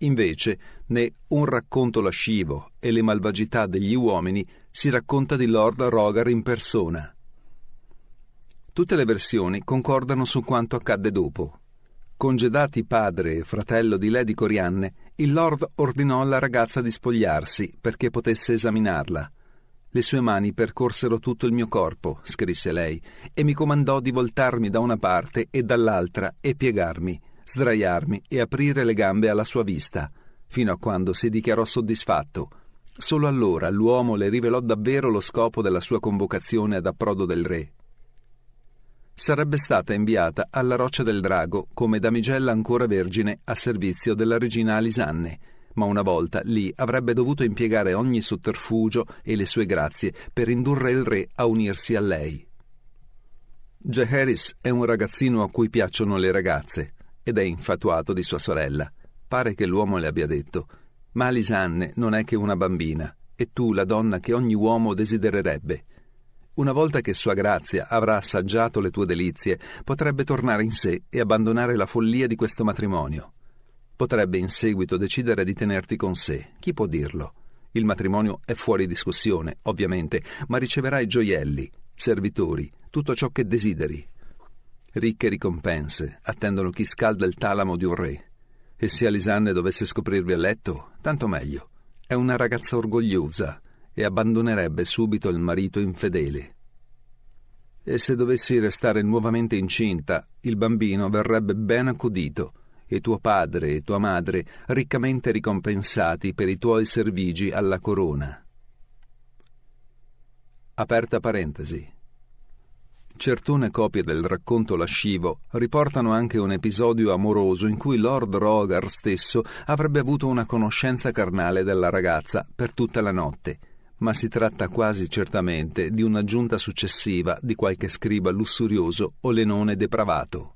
Invece, né un racconto lascivo e le malvagità degli uomini si racconta di Lord Rogar in persona. Tutte le versioni concordano su quanto accadde dopo. Congedati padre e fratello di Lady Corianne, il Lord ordinò alla ragazza di spogliarsi perché potesse esaminarla. Le sue mani percorsero tutto il mio corpo, scrisse lei, e mi comandò di voltarmi da una parte e dall'altra e piegarmi, sdraiarmi e aprire le gambe alla sua vista, fino a quando si dichiarò soddisfatto. Solo allora l'uomo le rivelò davvero lo scopo della sua convocazione ad approdo del re. Sarebbe stata inviata alla roccia del drago come damigella ancora vergine a servizio della regina Alisanne, ma una volta lì avrebbe dovuto impiegare ogni sotterfugio e le sue grazie per indurre il re a unirsi a lei. Jaharis è un ragazzino a cui piacciono le ragazze ed è infatuato di sua sorella. Pare che l'uomo le abbia detto: Ma Lisanne non è che una bambina, e tu la donna che ogni uomo desidererebbe. Una volta che sua grazia avrà assaggiato le tue delizie, potrebbe tornare in sé e abbandonare la follia di questo matrimonio potrebbe in seguito decidere di tenerti con sé. Chi può dirlo? Il matrimonio è fuori discussione, ovviamente, ma riceverai gioielli, servitori, tutto ciò che desideri. Ricche ricompense attendono chi scalda il talamo di un re. E se Alisanne dovesse scoprirvi a letto, tanto meglio. È una ragazza orgogliosa e abbandonerebbe subito il marito infedele. E se dovessi restare nuovamente incinta, il bambino verrebbe ben accudito e tuo padre e tua madre riccamente ricompensati per i tuoi servigi alla corona. Aperta parentesi. Certone copie del racconto lascivo riportano anche un episodio amoroso in cui Lord Rogar stesso avrebbe avuto una conoscenza carnale della ragazza per tutta la notte, ma si tratta quasi certamente di un'aggiunta successiva di qualche scriba lussurioso o lenone depravato.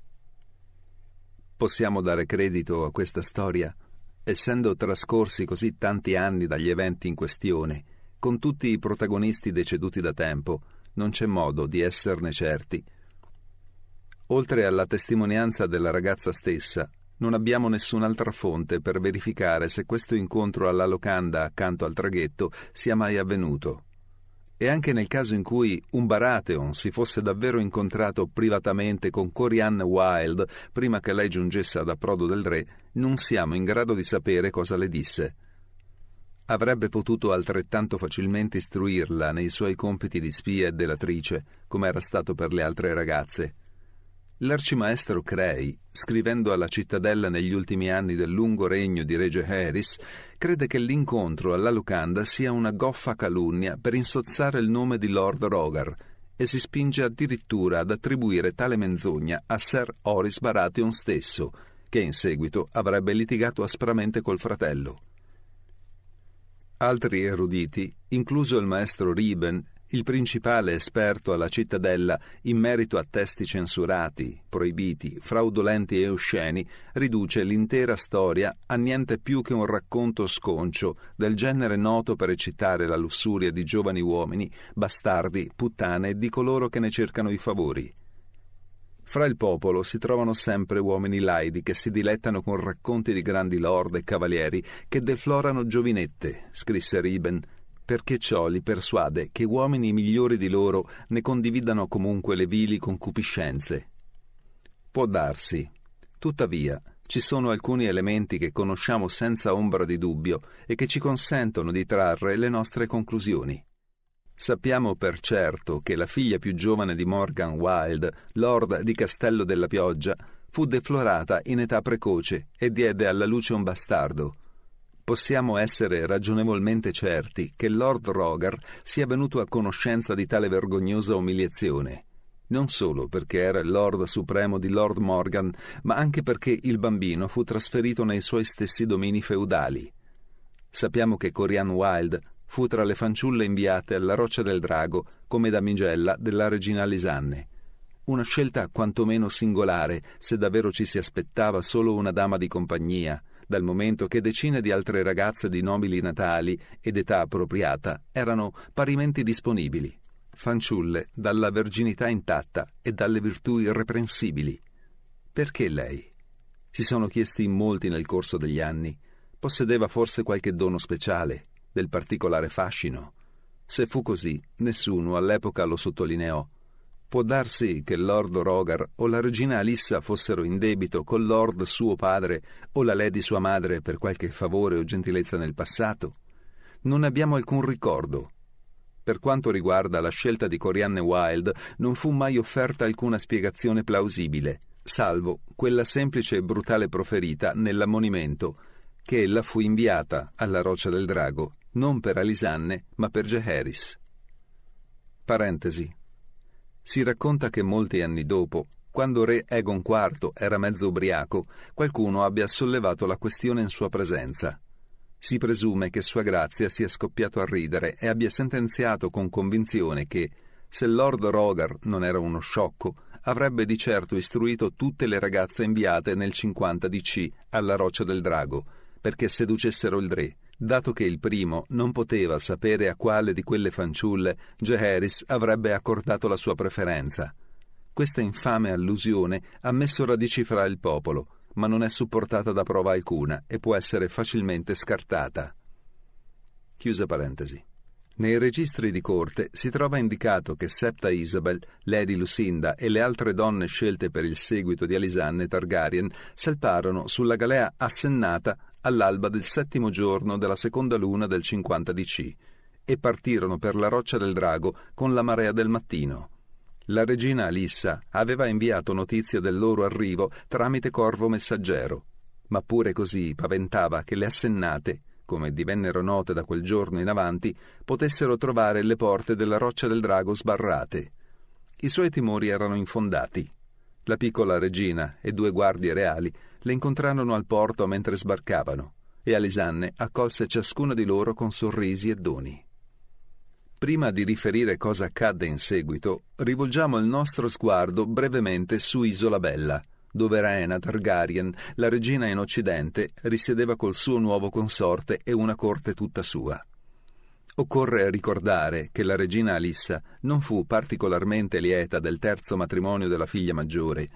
Possiamo dare credito a questa storia, essendo trascorsi così tanti anni dagli eventi in questione, con tutti i protagonisti deceduti da tempo, non c'è modo di esserne certi. Oltre alla testimonianza della ragazza stessa, non abbiamo nessun'altra fonte per verificare se questo incontro alla locanda accanto al traghetto sia mai avvenuto e anche nel caso in cui un Baratheon si fosse davvero incontrato privatamente con Corianne Wilde prima che lei giungesse ad approdo del re, non siamo in grado di sapere cosa le disse. Avrebbe potuto altrettanto facilmente istruirla nei suoi compiti di spia e delatrice, come era stato per le altre ragazze. L'arcimaestro Cray, scrivendo alla cittadella negli ultimi anni del lungo regno di Regge Harris, crede che l'incontro alla locanda sia una goffa calunnia per insozzare il nome di Lord Rogar e si spinge addirittura ad attribuire tale menzogna a Sir Horace Baratheon stesso, che in seguito avrebbe litigato aspramente col fratello. Altri eruditi, incluso il maestro Riben, il principale esperto alla cittadella in merito a testi censurati, proibiti, fraudolenti e osceni, riduce l'intera storia a niente più che un racconto sconcio del genere noto per eccitare la lussuria di giovani uomini, bastardi, puttane e di coloro che ne cercano i favori. Fra il popolo si trovano sempre uomini laidi che si dilettano con racconti di grandi lord e cavalieri che deflorano giovinette, scrisse Riben perché ciò li persuade che uomini migliori di loro ne condividano comunque le vili concupiscenze. Può darsi. Tuttavia, ci sono alcuni elementi che conosciamo senza ombra di dubbio e che ci consentono di trarre le nostre conclusioni. Sappiamo per certo che la figlia più giovane di Morgan Wilde, Lord di Castello della Pioggia, fu deflorata in età precoce e diede alla luce un bastardo, possiamo essere ragionevolmente certi che Lord Rogar sia venuto a conoscenza di tale vergognosa umiliazione, non solo perché era il Lord Supremo di Lord Morgan, ma anche perché il bambino fu trasferito nei suoi stessi domini feudali. Sappiamo che Corian Wilde fu tra le fanciulle inviate alla Roccia del Drago come damigella della regina Lisanne. Una scelta quantomeno singolare, se davvero ci si aspettava solo una dama di compagnia, dal momento che decine di altre ragazze di nobili natali ed età appropriata erano parimenti disponibili, fanciulle dalla verginità intatta e dalle virtù irreprensibili. Perché lei? Si sono chiesti in molti nel corso degli anni. Possedeva forse qualche dono speciale, del particolare fascino? Se fu così, nessuno all'epoca lo sottolineò Può darsi che Lord Rogar o la regina Alissa fossero in debito col Lord suo padre o la Lady sua madre per qualche favore o gentilezza nel passato? Non abbiamo alcun ricordo. Per quanto riguarda la scelta di Corianne Wilde, non fu mai offerta alcuna spiegazione plausibile, salvo quella semplice e brutale proferita nell'ammonimento che ella fu inviata alla roccia del drago non per Alisanne, ma per Jeheris. Parentesi si racconta che molti anni dopo, quando re Egon IV era mezzo ubriaco, qualcuno abbia sollevato la questione in sua presenza. Si presume che Sua Grazia sia scoppiato a ridere e abbia sentenziato con convinzione che, se Lord Rogar non era uno sciocco, avrebbe di certo istruito tutte le ragazze inviate nel 50 DC alla Roccia del Drago, perché seducessero il re, dato che il primo non poteva sapere a quale di quelle fanciulle Jeheris avrebbe accordato la sua preferenza. Questa infame allusione ha messo radici fra il popolo, ma non è supportata da prova alcuna e può essere facilmente scartata. Chiusa parentesi. Nei registri di corte si trova indicato che Septa Isabel, Lady Lucinda e le altre donne scelte per il seguito di Alisanne Targaryen salparono sulla galea assennata all'alba del settimo giorno della seconda luna del 50 DC e partirono per la roccia del drago con la marea del mattino. La regina Alissa aveva inviato notizia del loro arrivo tramite corvo messaggero, ma pure così paventava che le assennate, come divennero note da quel giorno in avanti, potessero trovare le porte della roccia del drago sbarrate. I suoi timori erano infondati. La piccola regina e due guardie reali le incontrarono al porto mentre sbarcavano e Alisanne accolse ciascuna di loro con sorrisi e doni. Prima di riferire cosa accadde in seguito, rivolgiamo il nostro sguardo brevemente su Isola Bella, dove Raena Targaryen, la regina in Occidente, risiedeva col suo nuovo consorte e una corte tutta sua. Occorre ricordare che la regina Alissa non fu particolarmente lieta del terzo matrimonio della figlia maggiore,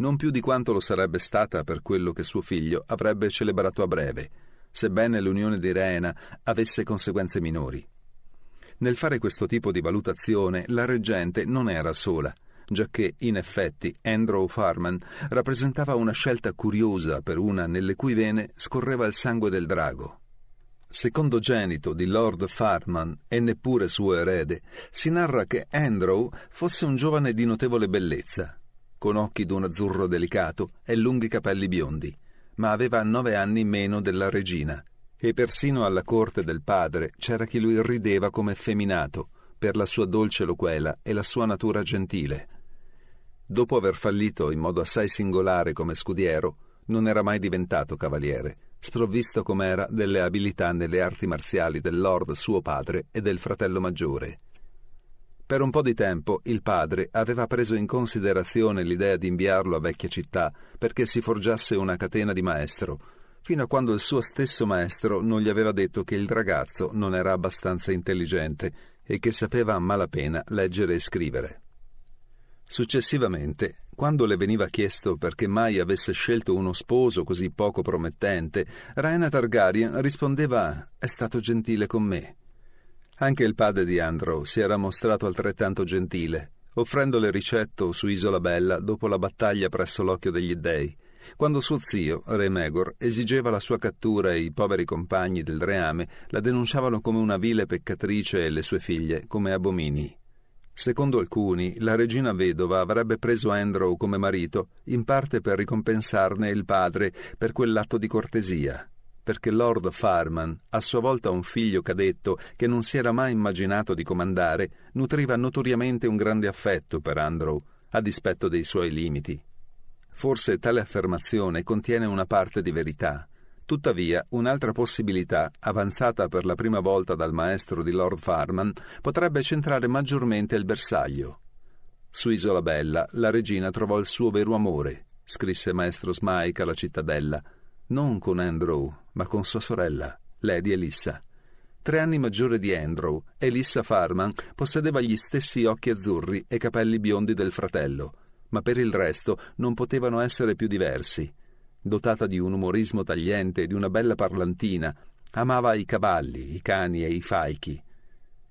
non più di quanto lo sarebbe stata per quello che suo figlio avrebbe celebrato a breve, sebbene l'unione di Reena avesse conseguenze minori. Nel fare questo tipo di valutazione la reggente non era sola, giacché in effetti Andrew Farman rappresentava una scelta curiosa per una nelle cui vene scorreva il sangue del drago. Secondogenito di Lord Farman e neppure suo erede, si narra che Andrew fosse un giovane di notevole bellezza, con occhi d'un azzurro delicato e lunghi capelli biondi, ma aveva nove anni meno della regina, e persino alla corte del padre c'era chi lui rideva come effeminato, per la sua dolce loquela e la sua natura gentile. Dopo aver fallito in modo assai singolare come scudiero, non era mai diventato cavaliere, sprovvisto com'era delle abilità nelle arti marziali del lord suo padre e del fratello maggiore. Per un po' di tempo il padre aveva preso in considerazione l'idea di inviarlo a vecchia città perché si forgiasse una catena di maestro, fino a quando il suo stesso maestro non gli aveva detto che il ragazzo non era abbastanza intelligente e che sapeva a malapena leggere e scrivere. Successivamente, quando le veniva chiesto perché mai avesse scelto uno sposo così poco promettente, Raina Targaryen rispondeva È stato gentile con me. Anche il padre di Andrew si era mostrato altrettanto gentile, offrendole ricetto su Isola Bella dopo la battaglia presso l'occhio degli dei, quando suo zio, Re Megor, esigeva la sua cattura e i poveri compagni del reame la denunciavano come una vile peccatrice e le sue figlie come abomini. Secondo alcuni, la regina vedova avrebbe preso Andrew come marito, in parte per ricompensarne il padre per quell'atto di cortesia perché Lord Farman, a sua volta un figlio cadetto che non si era mai immaginato di comandare, nutriva notoriamente un grande affetto per Andrew, a dispetto dei suoi limiti. Forse tale affermazione contiene una parte di verità. Tuttavia, un'altra possibilità, avanzata per la prima volta dal maestro di Lord Farman, potrebbe centrare maggiormente il bersaglio. Su Isola Bella la regina trovò il suo vero amore, scrisse maestro Smike alla cittadella, non con Andrew, ma con sua sorella, Lady Elissa. Tre anni maggiore di Andrew, Elissa Farman possedeva gli stessi occhi azzurri e capelli biondi del fratello, ma per il resto non potevano essere più diversi. Dotata di un umorismo tagliente e di una bella parlantina, amava i cavalli, i cani e i falchi.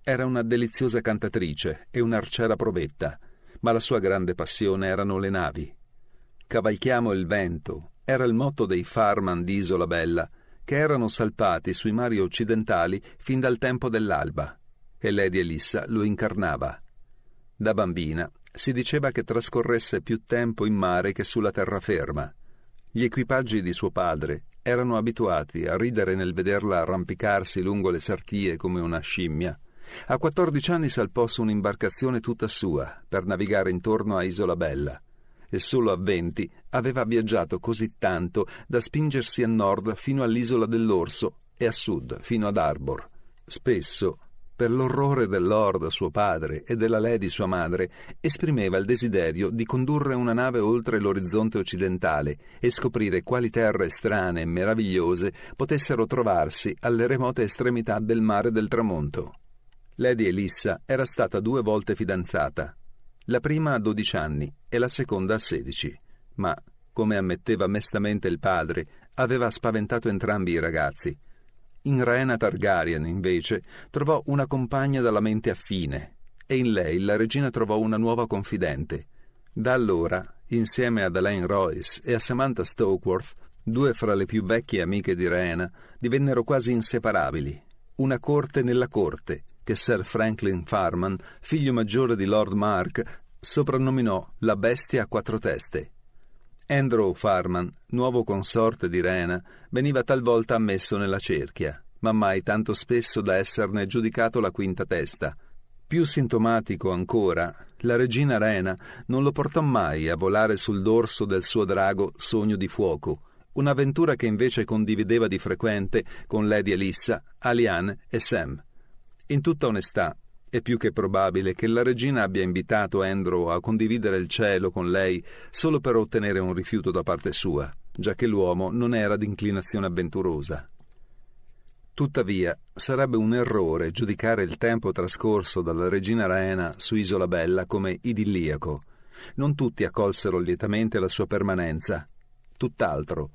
Era una deliziosa cantatrice e un'arciera provetta, ma la sua grande passione erano le navi. Cavalchiamo il vento, era il motto dei farman di Isola Bella, che erano salpati sui mari occidentali fin dal tempo dell'alba, e Lady Elissa lo incarnava. Da bambina si diceva che trascorresse più tempo in mare che sulla terraferma. Gli equipaggi di suo padre erano abituati a ridere nel vederla arrampicarsi lungo le sartie come una scimmia. A 14 anni salpò su un'imbarcazione tutta sua per navigare intorno a Isola Bella e solo a 20 aveva viaggiato così tanto da spingersi a nord fino all'isola dell'Orso e a sud fino ad Arbor. Spesso, per l'orrore del Lord suo padre e della Lady sua madre, esprimeva il desiderio di condurre una nave oltre l'orizzonte occidentale e scoprire quali terre strane e meravigliose potessero trovarsi alle remote estremità del mare del tramonto. Lady Elissa era stata due volte fidanzata, la prima a 12 anni e la seconda a 16 ma, come ammetteva mestamente il padre, aveva spaventato entrambi i ragazzi. In Rena Targaryen, invece, trovò una compagna dalla mente affine, e in lei la regina trovò una nuova confidente. Da allora, insieme ad Elaine Royce e a Samantha Stokeworth, due fra le più vecchie amiche di Rena, divennero quasi inseparabili. Una corte nella corte, che Sir Franklin Farman, figlio maggiore di Lord Mark, soprannominò la bestia a quattro teste. Andrew Farman, nuovo consorte di Rena, veniva talvolta ammesso nella cerchia, ma mai tanto spesso da esserne giudicato la quinta testa. Più sintomatico ancora, la regina Rena non lo portò mai a volare sul dorso del suo drago Sogno di Fuoco, un'avventura che invece condivideva di frequente con Lady Elissa, Aliane e Sam. In tutta onestà, è più che probabile che la regina abbia invitato Andrew a condividere il cielo con lei solo per ottenere un rifiuto da parte sua, già che l'uomo non era d'inclinazione avventurosa. Tuttavia, sarebbe un errore giudicare il tempo trascorso dalla regina Raena su Isola Bella come idilliaco. Non tutti accolsero lietamente la sua permanenza. Tutt'altro.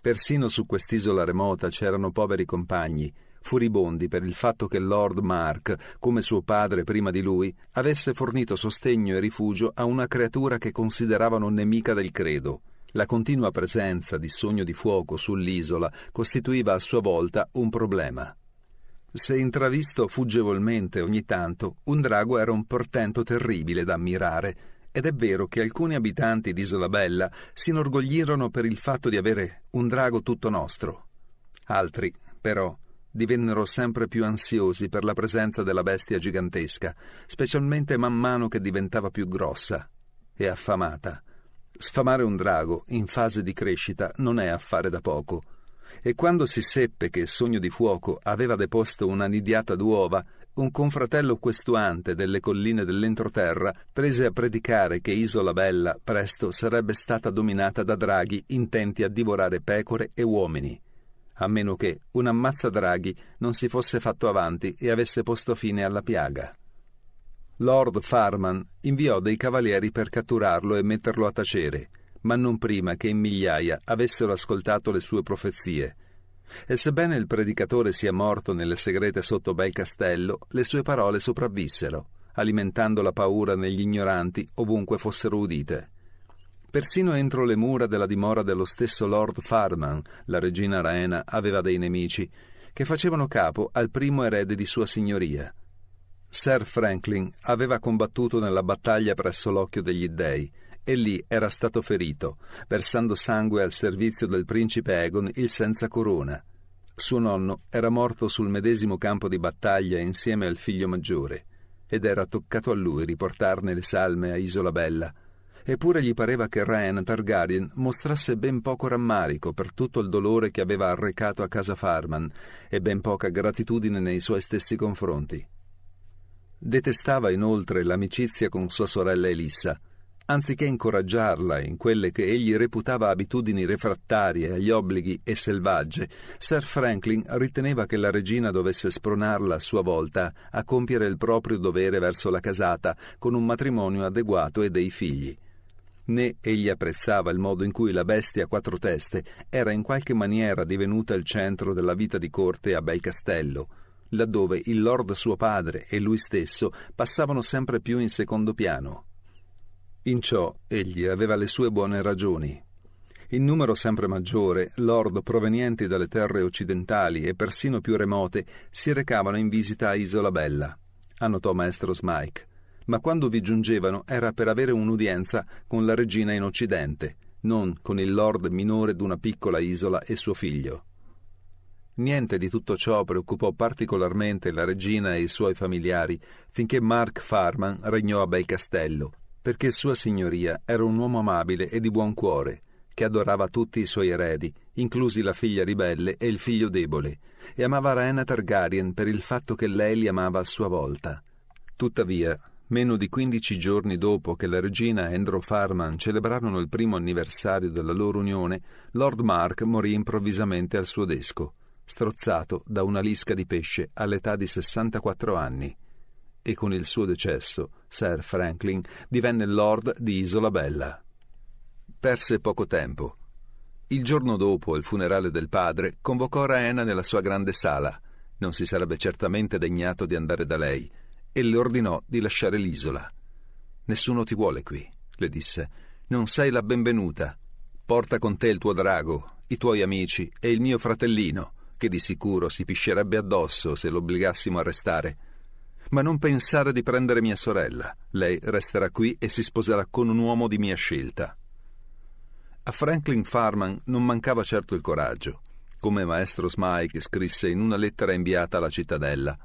Persino su quest'isola remota c'erano poveri compagni, furibondi per il fatto che Lord Mark, come suo padre prima di lui, avesse fornito sostegno e rifugio a una creatura che consideravano nemica del credo. La continua presenza di Sogno di Fuoco sull'isola costituiva a sua volta un problema. Se intravisto fuggevolmente ogni tanto, un drago era un portento terribile da ammirare, ed è vero che alcuni abitanti di Isola Bella si inorgoglirono per il fatto di avere un drago tutto nostro. Altri, però, divennero sempre più ansiosi per la presenza della bestia gigantesca, specialmente man mano che diventava più grossa e affamata. Sfamare un drago in fase di crescita non è affare da poco. E quando si seppe che Sogno di Fuoco aveva deposto una nidiata d'uova, un confratello questuante delle colline dell'entroterra prese a predicare che Isola Bella presto sarebbe stata dominata da draghi intenti a divorare pecore e uomini a meno che un ammazzadraghi non si fosse fatto avanti e avesse posto fine alla piaga. Lord Farman inviò dei cavalieri per catturarlo e metterlo a tacere, ma non prima che in migliaia avessero ascoltato le sue profezie. E sebbene il predicatore sia morto nelle segrete sotto bel castello, le sue parole sopravvissero, alimentando la paura negli ignoranti ovunque fossero udite. Persino entro le mura della dimora dello stesso Lord Farman, la regina Raena aveva dei nemici, che facevano capo al primo erede di sua signoria. Sir Franklin aveva combattuto nella battaglia presso l'occhio degli dèi e lì era stato ferito, versando sangue al servizio del principe Egon il senza corona. Suo nonno era morto sul medesimo campo di battaglia insieme al figlio maggiore, ed era toccato a lui riportarne le salme a Isola Bella, Eppure gli pareva che Ren Targaryen mostrasse ben poco rammarico per tutto il dolore che aveva arrecato a casa Farman e ben poca gratitudine nei suoi stessi confronti. Detestava inoltre l'amicizia con sua sorella Elissa. Anziché incoraggiarla in quelle che egli reputava abitudini refrattarie agli obblighi e selvagge, Sir Franklin riteneva che la regina dovesse spronarla a sua volta a compiere il proprio dovere verso la casata con un matrimonio adeguato e dei figli né egli apprezzava il modo in cui la bestia a quattro teste era in qualche maniera divenuta il centro della vita di corte a Belcastello, laddove il lord suo padre e lui stesso passavano sempre più in secondo piano. In ciò egli aveva le sue buone ragioni. In numero sempre maggiore, lord provenienti dalle terre occidentali e persino più remote si recavano in visita a Isola Bella, annotò maestro Smike ma quando vi giungevano era per avere un'udienza con la regina in Occidente, non con il lord minore d'una piccola isola e suo figlio. Niente di tutto ciò preoccupò particolarmente la regina e i suoi familiari finché Mark Farman regnò a Belcastello, perché sua signoria era un uomo amabile e di buon cuore, che adorava tutti i suoi eredi, inclusi la figlia ribelle e il figlio debole, e amava Rena Targaryen per il fatto che lei li amava a sua volta. Tuttavia, Meno di 15 giorni dopo che la regina e Andrew Farman celebrarono il primo anniversario della loro unione, Lord Mark morì improvvisamente al suo desco, strozzato da una lisca di pesce all'età di 64 anni. E con il suo decesso, Sir Franklin divenne Lord di Isola Bella. Perse poco tempo. Il giorno dopo il funerale del padre, convocò Raena nella sua grande sala. Non si sarebbe certamente degnato di andare da lei e le ordinò di lasciare l'isola. Nessuno ti vuole qui, le disse. Non sei la benvenuta. Porta con te il tuo drago, i tuoi amici e il mio fratellino, che di sicuro si piscerebbe addosso se lo obbligassimo a restare. Ma non pensare di prendere mia sorella. Lei resterà qui e si sposerà con un uomo di mia scelta. A Franklin Farman non mancava certo il coraggio, come maestro Smike scrisse in una lettera inviata alla cittadella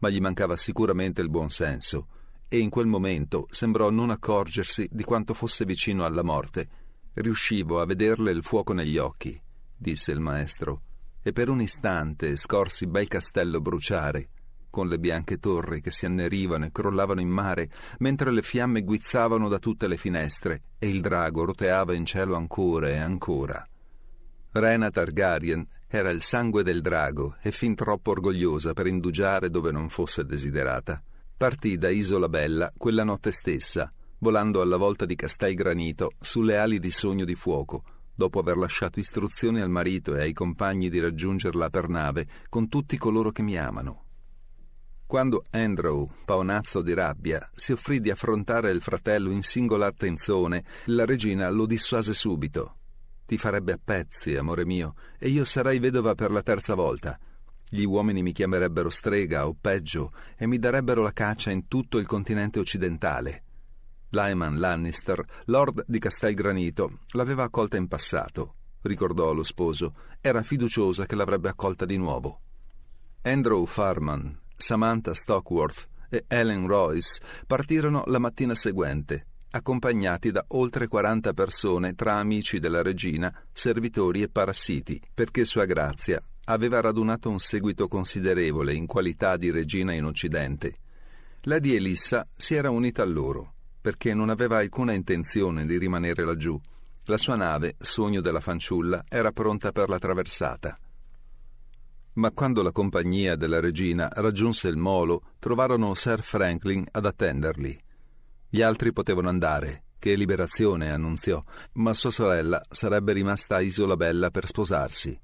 ma gli mancava sicuramente il buon senso, e in quel momento sembrò non accorgersi di quanto fosse vicino alla morte. Riuscivo a vederle il fuoco negli occhi, disse il maestro, e per un istante scorsi bel castello bruciare, con le bianche torri che si annerivano e crollavano in mare, mentre le fiamme guizzavano da tutte le finestre e il drago roteava in cielo ancora e ancora. Rena Targaryen era il sangue del drago e fin troppo orgogliosa per indugiare dove non fosse desiderata. Partì da Isola Bella quella notte stessa, volando alla volta di Castelgranito sulle ali di Sogno di Fuoco, dopo aver lasciato istruzioni al marito e ai compagni di raggiungerla per nave con tutti coloro che mi amano. Quando Andrew, paonazzo di rabbia, si offrì di affrontare il fratello in singola attenzione, la regina lo dissuase subito, ti farebbe a pezzi, amore mio, e io sarei vedova per la terza volta. Gli uomini mi chiamerebbero strega o peggio e mi darebbero la caccia in tutto il continente occidentale. Lyman Lannister, lord di Castelgranito, l'aveva accolta in passato, ricordò lo sposo, era fiduciosa che l'avrebbe accolta di nuovo. Andrew Farman, Samantha Stockworth e Ellen Royce partirono la mattina seguente accompagnati da oltre 40 persone tra amici della regina, servitori e parassiti, perché Sua Grazia aveva radunato un seguito considerevole in qualità di regina in Occidente. Lady Elissa si era unita a loro, perché non aveva alcuna intenzione di rimanere laggiù. La sua nave, sogno della fanciulla, era pronta per la traversata. Ma quando la compagnia della regina raggiunse il molo, trovarono Sir Franklin ad attenderli. Gli altri potevano andare, che liberazione annunziò, ma sua sorella sarebbe rimasta a Isolabella per sposarsi.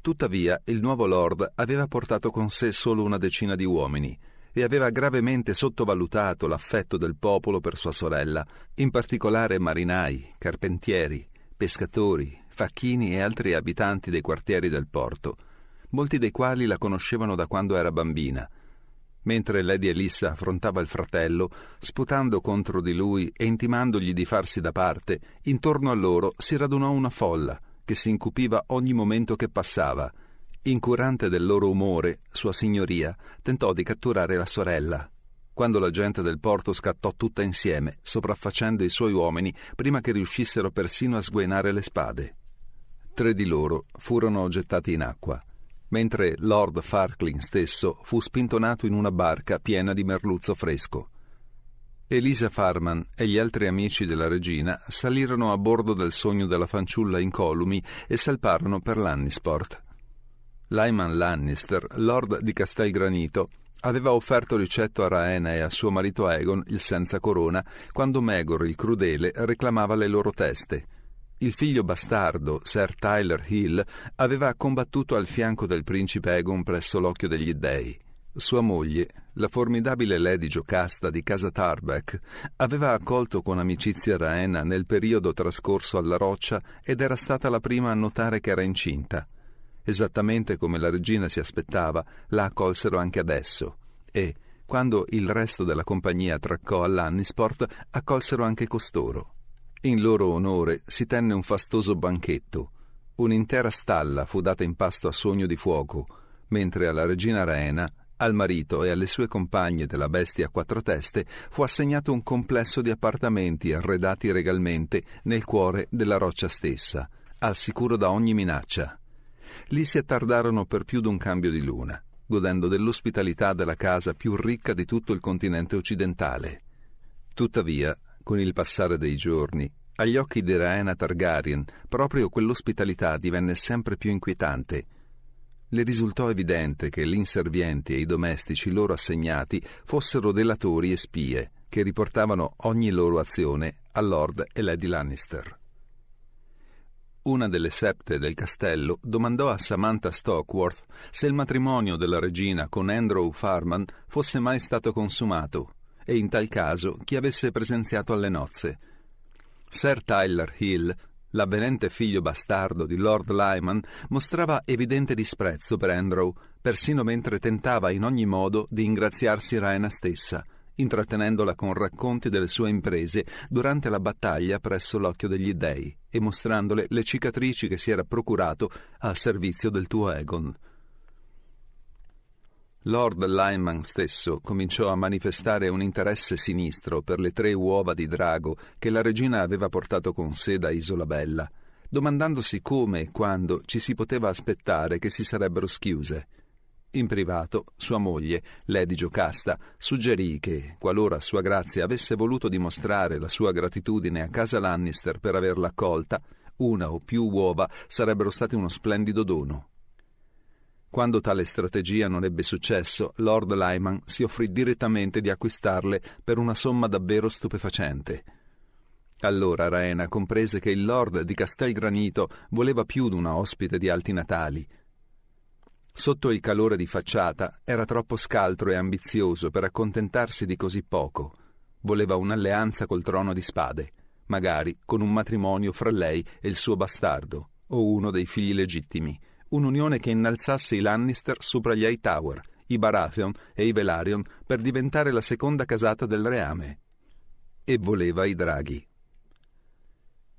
Tuttavia, il nuovo lord aveva portato con sé solo una decina di uomini e aveva gravemente sottovalutato l'affetto del popolo per sua sorella, in particolare marinai, carpentieri, pescatori, facchini e altri abitanti dei quartieri del porto, molti dei quali la conoscevano da quando era bambina mentre Lady Elissa affrontava il fratello, sputando contro di lui e intimandogli di farsi da parte, intorno a loro si radunò una folla che si incupiva ogni momento che passava. Incurante del loro umore, Sua Signoria tentò di catturare la sorella. Quando la gente del porto scattò tutta insieme, sopraffacendo i suoi uomini prima che riuscissero persino a sguainare le spade. Tre di loro furono gettati in acqua mentre Lord Farklin stesso fu spintonato in una barca piena di merluzzo fresco. Elisa Farman e gli altri amici della regina salirono a bordo del sogno della fanciulla incolumi e salparono per Lannisport. Lyman Lannister, lord di Castelgranito, aveva offerto ricetto a Raena e a suo marito Aegon il senza corona quando Megor il crudele reclamava le loro teste il figlio bastardo, Sir Tyler Hill, aveva combattuto al fianco del principe Egon presso l'occhio degli dei. Sua moglie, la formidabile Lady Giocasta di casa Tarbeck, aveva accolto con amicizia Raena nel periodo trascorso alla roccia ed era stata la prima a notare che era incinta. Esattamente come la regina si aspettava, la accolsero anche adesso e, quando il resto della compagnia traccò all'Annisport, accolsero anche costoro. In loro onore si tenne un fastoso banchetto. Un'intera stalla fu data in pasto a sogno di fuoco, mentre alla regina Raena, al marito e alle sue compagne della bestia a quattro teste fu assegnato un complesso di appartamenti arredati regalmente nel cuore della roccia stessa, al sicuro da ogni minaccia. Lì si attardarono per più d'un cambio di luna, godendo dell'ospitalità della casa più ricca di tutto il continente occidentale. Tuttavia, con il passare dei giorni, agli occhi di Raena Targaryen, proprio quell'ospitalità divenne sempre più inquietante. Le risultò evidente che l'inservienti e i domestici loro assegnati fossero delatori e spie, che riportavano ogni loro azione a Lord e Lady Lannister. Una delle septe del castello domandò a Samantha Stockworth se il matrimonio della regina con Andrew Farman fosse mai stato consumato e in tal caso chi avesse presenziato alle nozze. Sir Tyler Hill, l'avvenente figlio bastardo di Lord Lyman, mostrava evidente disprezzo per Andrew, persino mentre tentava in ogni modo di ingraziarsi Raena stessa, intrattenendola con racconti delle sue imprese durante la battaglia presso l'occhio degli dei e mostrandole le cicatrici che si era procurato al servizio del tuo Egon. Lord Lyman stesso cominciò a manifestare un interesse sinistro per le tre uova di drago che la regina aveva portato con sé da Isola Bella, domandandosi come e quando ci si poteva aspettare che si sarebbero schiuse. In privato, sua moglie, Lady Giocasta, suggerì che, qualora Sua Grazia avesse voluto dimostrare la sua gratitudine a casa Lannister per averla accolta, una o più uova sarebbero state uno splendido dono. Quando tale strategia non ebbe successo, Lord Lyman si offrì direttamente di acquistarle per una somma davvero stupefacente. Allora Raena comprese che il Lord di Castelgranito voleva più di d'una ospite di alti natali. Sotto il calore di facciata era troppo scaltro e ambizioso per accontentarsi di così poco. Voleva un'alleanza col trono di spade, magari con un matrimonio fra lei e il suo bastardo o uno dei figli legittimi un'unione che innalzasse i Lannister sopra gli Hightower, i Baratheon e i Velarion per diventare la seconda casata del reame. E voleva i draghi.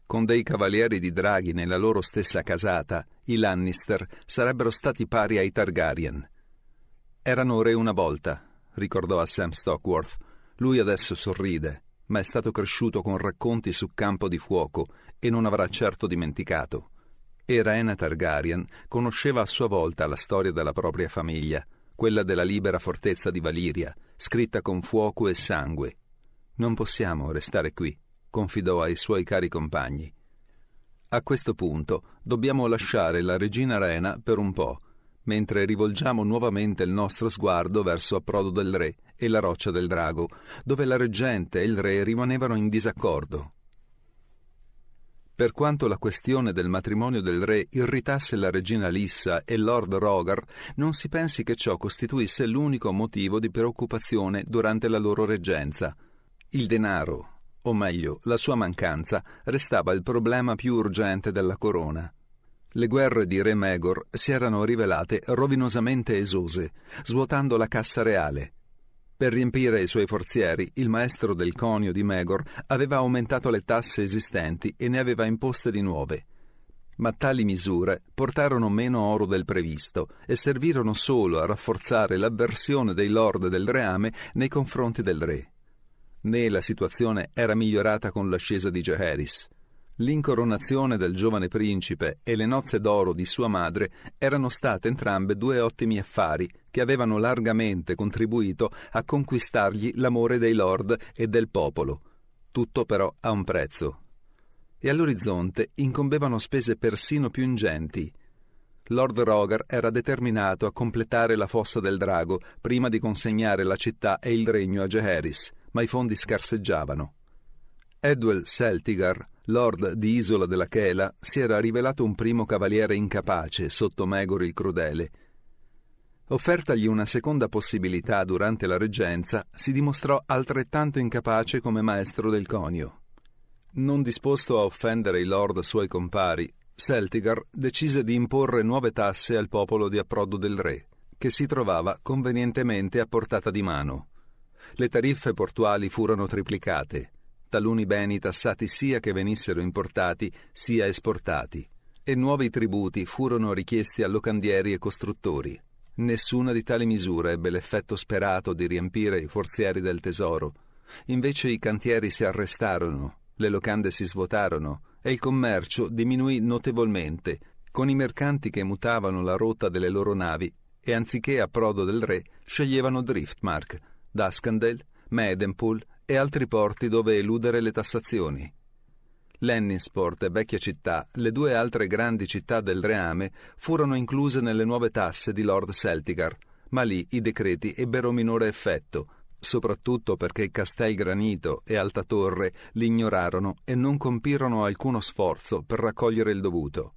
Con dei cavalieri di draghi nella loro stessa casata, i Lannister sarebbero stati pari ai Targaryen. Erano re una volta, ricordò a Sam Stockworth. Lui adesso sorride, ma è stato cresciuto con racconti su campo di fuoco e non avrà certo dimenticato. E Rhaena Targaryen conosceva a sua volta la storia della propria famiglia, quella della libera fortezza di Valiria, scritta con fuoco e sangue. Non possiamo restare qui, confidò ai suoi cari compagni. A questo punto dobbiamo lasciare la regina Rena per un po', mentre rivolgiamo nuovamente il nostro sguardo verso Approdo del Re e la Roccia del Drago, dove la reggente e il re rimanevano in disaccordo per quanto la questione del matrimonio del re irritasse la regina Lissa e Lord Rogar, non si pensi che ciò costituisse l'unico motivo di preoccupazione durante la loro reggenza. Il denaro, o meglio, la sua mancanza, restava il problema più urgente della corona. Le guerre di Re Megor si erano rivelate rovinosamente esose, svuotando la cassa reale, per riempire i suoi forzieri, il maestro del conio di Megor aveva aumentato le tasse esistenti e ne aveva imposte di nuove. Ma tali misure portarono meno oro del previsto e servirono solo a rafforzare l'avversione dei lord del reame nei confronti del re. Né la situazione era migliorata con l'ascesa di Jeheris. L'incoronazione del giovane principe e le nozze d'oro di sua madre erano state entrambe due ottimi affari che avevano largamente contribuito a conquistargli l'amore dei lord e del popolo. Tutto però a un prezzo. E all'orizzonte incombevano spese persino più ingenti. Lord Roger era determinato a completare la fossa del drago prima di consegnare la città e il regno a Geheris, ma i fondi scarseggiavano. Edwell Seltigar, lord di Isola della Chela, si era rivelato un primo cavaliere incapace sotto Megori il Crudele. Offertagli una seconda possibilità durante la reggenza, si dimostrò altrettanto incapace come maestro del conio. Non disposto a offendere i lord suoi compari, Seltigar decise di imporre nuove tasse al popolo di approdo del re, che si trovava convenientemente a portata di mano. Le tariffe portuali furono triplicate, taluni beni tassati sia che venissero importati sia esportati, e nuovi tributi furono richiesti a locandieri e costruttori. Nessuna di tali misure ebbe l'effetto sperato di riempire i forzieri del tesoro. Invece i cantieri si arrestarono, le locande si svuotarono e il commercio diminuì notevolmente, con i mercanti che mutavano la rotta delle loro navi e anziché approdo del re sceglievano Driftmark, Duskendale, Medenpool e altri porti dove eludere le tassazioni. Lenninsport e Vecchia Città, le due altre grandi città del reame, furono incluse nelle nuove tasse di Lord Celtigar, ma lì i decreti ebbero minore effetto, soprattutto perché Castel Granito e Alta Torre li ignorarono e non compirono alcuno sforzo per raccogliere il dovuto.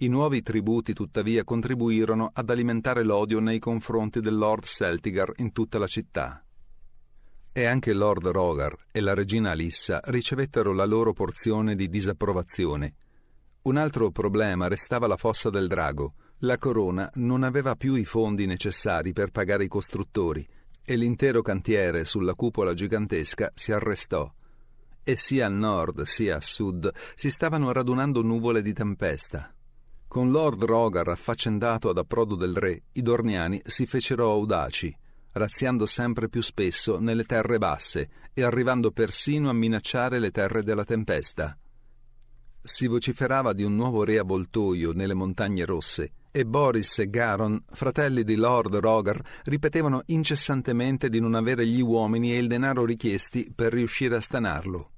I nuovi tributi tuttavia contribuirono ad alimentare l'odio nei confronti del Lord Celtigar in tutta la città e anche Lord Rogar e la regina Alissa ricevettero la loro porzione di disapprovazione. Un altro problema restava la fossa del drago. La corona non aveva più i fondi necessari per pagare i costruttori e l'intero cantiere sulla cupola gigantesca si arrestò. E sia a nord sia a sud si stavano radunando nuvole di tempesta. Con Lord Rogar affaccendato ad approdo del re, i Dorniani si fecero audaci razziando sempre più spesso nelle terre basse e arrivando persino a minacciare le terre della tempesta. Si vociferava di un nuovo re avvoltoio nelle montagne rosse e Boris e Garon, fratelli di Lord Rogar, ripetevano incessantemente di non avere gli uomini e il denaro richiesti per riuscire a stanarlo.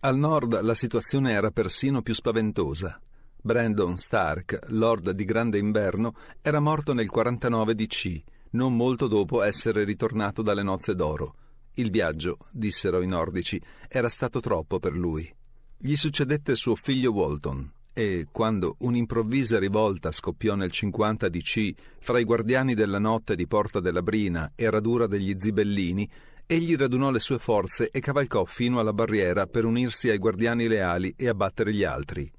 Al nord la situazione era persino più spaventosa. Brandon Stark, lord di Grande Inverno, era morto nel 49 DC non molto dopo essere ritornato dalle nozze d'oro. Il viaggio, dissero i nordici, era stato troppo per lui. Gli succedette suo figlio Walton e, quando un'improvvisa rivolta scoppiò nel 50 DC fra i guardiani della notte di Porta della Brina e Radura degli Zibellini, egli radunò le sue forze e cavalcò fino alla barriera per unirsi ai guardiani leali e abbattere gli altri.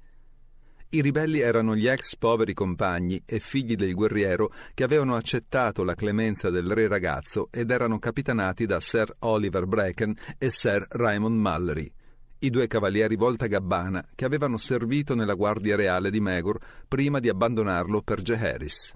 I ribelli erano gli ex poveri compagni e figli del guerriero che avevano accettato la clemenza del re ragazzo ed erano capitanati da Sir Oliver Brecken e Sir Raymond Mallory, i due cavalieri volta gabbana che avevano servito nella guardia reale di Megor prima di abbandonarlo per Jeheris.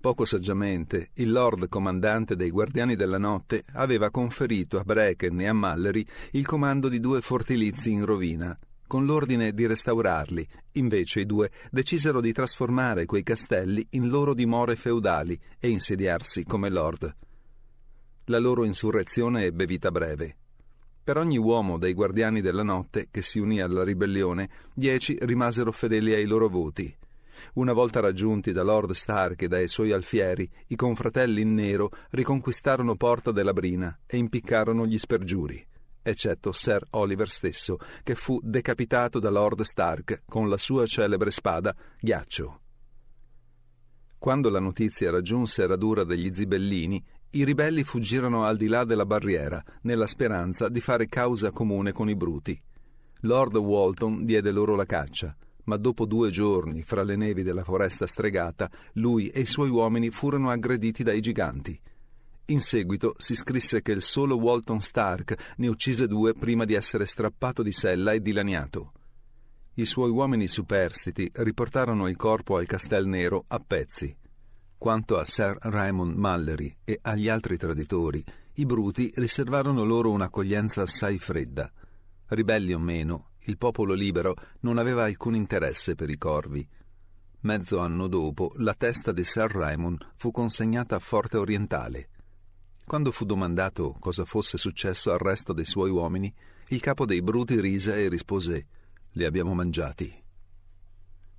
Poco saggiamente, il Lord Comandante dei Guardiani della Notte aveva conferito a Brecken e a Mallory il comando di due fortilizi in rovina, con l'ordine di restaurarli. Invece i due decisero di trasformare quei castelli in loro dimore feudali e insediarsi come lord. La loro insurrezione ebbe vita breve. Per ogni uomo dei guardiani della notte che si unì alla ribellione, dieci rimasero fedeli ai loro voti. Una volta raggiunti da Lord Stark e dai suoi alfieri, i confratelli in nero riconquistarono Porta della Brina e impiccarono gli spergiuri eccetto Sir Oliver stesso, che fu decapitato da Lord Stark con la sua celebre spada, ghiaccio. Quando la notizia raggiunse Radura degli Zibellini, i ribelli fuggirono al di là della barriera, nella speranza di fare causa comune con i bruti. Lord Walton diede loro la caccia, ma dopo due giorni, fra le nevi della foresta stregata, lui e i suoi uomini furono aggrediti dai giganti. In seguito si scrisse che il solo Walton Stark ne uccise due prima di essere strappato di sella e dilaniato. I suoi uomini superstiti riportarono il corpo al Castel Nero a pezzi. Quanto a Sir Raymond Mallory e agli altri traditori, i bruti riservarono loro un'accoglienza assai fredda. Ribelli o meno, il popolo libero non aveva alcun interesse per i corvi. Mezzo anno dopo, la testa di Sir Raymond fu consegnata a Forte Orientale. Quando fu domandato cosa fosse successo al resto dei suoi uomini, il capo dei Bruti rise e rispose Li abbiamo mangiati.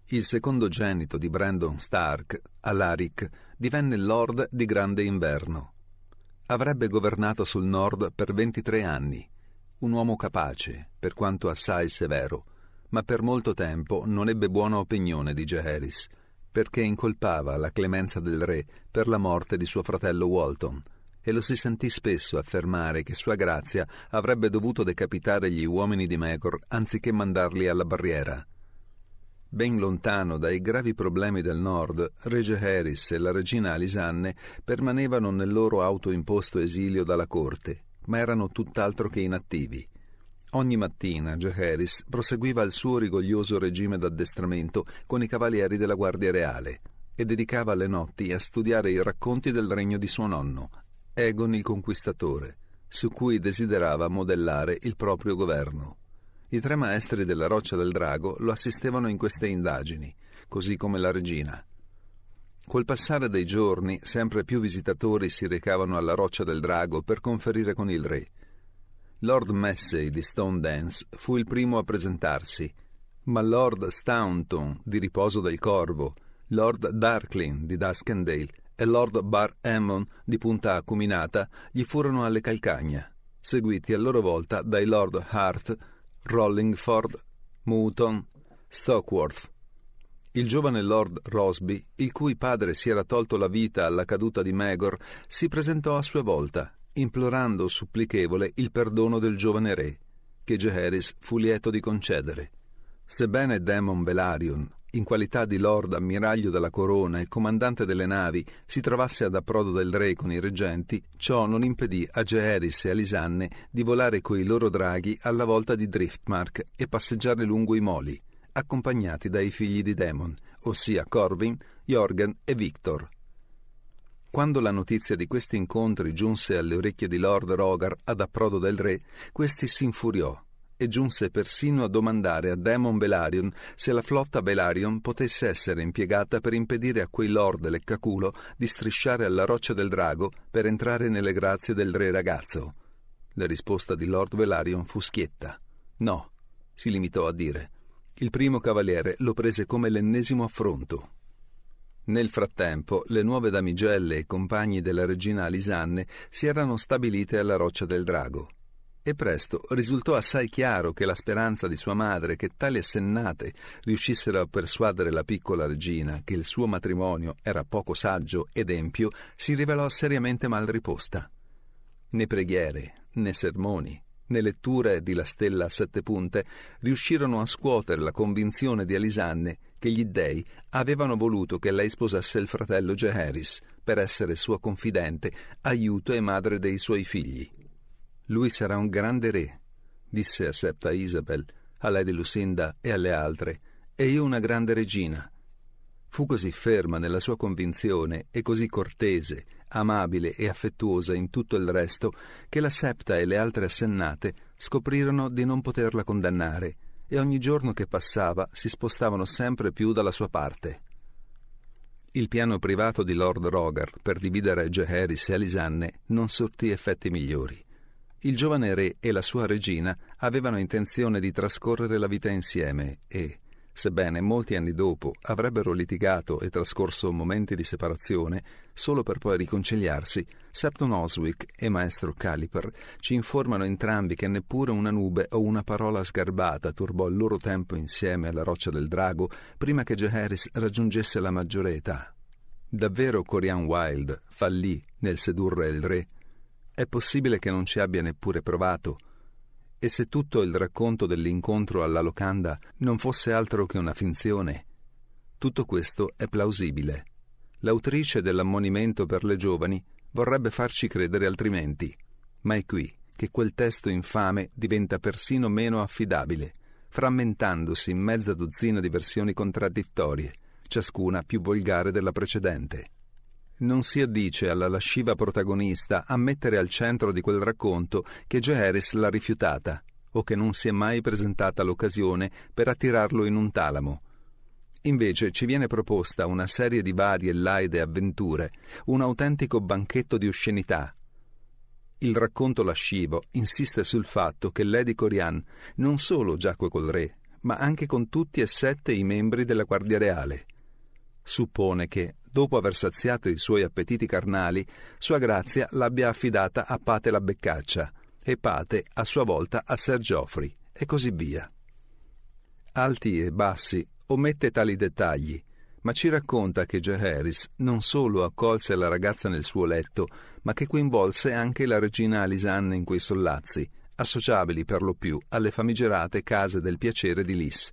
Il secondogenito di Brandon Stark, Alaric, divenne Lord di Grande Inverno. Avrebbe governato sul nord per 23 anni, un uomo capace, per quanto assai severo, ma per molto tempo non ebbe buona opinione di Gehelis, perché incolpava la clemenza del re per la morte di suo fratello Walton, e lo si sentì spesso affermare che sua grazia avrebbe dovuto decapitare gli uomini di Megor anziché mandarli alla barriera. Ben lontano dai gravi problemi del nord, Rege Harris e la regina Alisanne permanevano nel loro autoimposto esilio dalla corte, ma erano tutt'altro che inattivi. Ogni mattina Jaharis proseguiva il suo rigoglioso regime d'addestramento con i cavalieri della Guardia Reale e dedicava le notti a studiare i racconti del regno di suo nonno, Egon il Conquistatore, su cui desiderava modellare il proprio governo. I tre maestri della Roccia del Drago lo assistevano in queste indagini, così come la regina. Col passare dei giorni, sempre più visitatori si recavano alla Roccia del Drago per conferire con il re. Lord Massey di Stone Dance fu il primo a presentarsi, ma Lord Staunton di Riposo del Corvo, Lord Darklin di Duskendale e Lord Bar Hammond di punta acuminata gli furono alle calcagna, seguiti a loro volta dai Lord Hart, Rollingford, Mouton, Stockworth. Il giovane Lord Rosby, il cui padre si era tolto la vita alla caduta di Megor, si presentò a sua volta, implorando supplichevole il perdono del giovane re, che Jeheris fu lieto di concedere. Sebbene Demon Velarion in qualità di lord ammiraglio della corona e comandante delle navi, si trovasse ad approdo del re con i reggenti, ciò non impedì a Geeris e a Lisanne di volare coi loro draghi alla volta di Driftmark e passeggiare lungo i moli, accompagnati dai figli di Demon, ossia Corvin, Jorgen e Victor. Quando la notizia di questi incontri giunse alle orecchie di Lord Rogar ad approdo del re, questi si infuriò e giunse persino a domandare a Demon Belarion se la flotta Belarion potesse essere impiegata per impedire a quei lord leccaculo di strisciare alla roccia del drago per entrare nelle grazie del re ragazzo. La risposta di Lord Velarion fu schietta. No, si limitò a dire. Il primo cavaliere lo prese come l'ennesimo affronto. Nel frattempo, le nuove damigelle e compagni della regina Alisanne si erano stabilite alla roccia del drago. E presto risultò assai chiaro che la speranza di sua madre che tali assennate riuscissero a persuadere la piccola regina che il suo matrimonio era poco saggio ed empio si rivelò seriamente mal riposta. Né preghiere, né sermoni, né letture di La Stella a sette punte riuscirono a scuotere la convinzione di Alisanne che gli dèi avevano voluto che lei sposasse il fratello Jeheris per essere sua confidente, aiuto e madre dei suoi figli. Lui sarà un grande re, disse a Septa Isabel, a Lady Lucinda e alle altre, e io una grande regina. Fu così ferma nella sua convinzione e così cortese, amabile e affettuosa in tutto il resto, che la Septa e le altre assennate scoprirono di non poterla condannare e ogni giorno che passava si spostavano sempre più dalla sua parte. Il piano privato di Lord Rogar per dividere Geheris e Alisanne non sortì effetti migliori il giovane re e la sua regina avevano intenzione di trascorrere la vita insieme e, sebbene molti anni dopo avrebbero litigato e trascorso momenti di separazione, solo per poi riconciliarsi, Septon Oswick e maestro Caliper ci informano entrambi che neppure una nube o una parola sgarbata turbò il loro tempo insieme alla roccia del drago prima che Jaehaerys raggiungesse la maggiore età. Davvero Corian Wilde fallì nel sedurre il re è possibile che non ci abbia neppure provato. E se tutto il racconto dell'incontro alla locanda non fosse altro che una finzione? Tutto questo è plausibile. L'autrice dell'ammonimento per le giovani vorrebbe farci credere altrimenti, ma è qui che quel testo infame diventa persino meno affidabile, frammentandosi in mezza dozzina di versioni contraddittorie, ciascuna più volgare della precedente non si addice alla lasciva protagonista a mettere al centro di quel racconto che Geheris l'ha rifiutata o che non si è mai presentata l'occasione per attirarlo in un talamo. Invece ci viene proposta una serie di varie laide avventure, un autentico banchetto di oscenità. Il racconto lascivo insiste sul fatto che Lady Corian non solo giacque col re, ma anche con tutti e sette i membri della Guardia Reale. Suppone che, dopo aver saziato i suoi appetiti carnali, sua grazia l'abbia affidata a Pate la Beccaccia e Pate a sua volta a Ser Geoffrey e così via. Alti e bassi omette tali dettagli, ma ci racconta che Geheris non solo accolse la ragazza nel suo letto, ma che coinvolse anche la regina Alisanne in quei sollazzi, associabili per lo più alle famigerate case del piacere di Lis.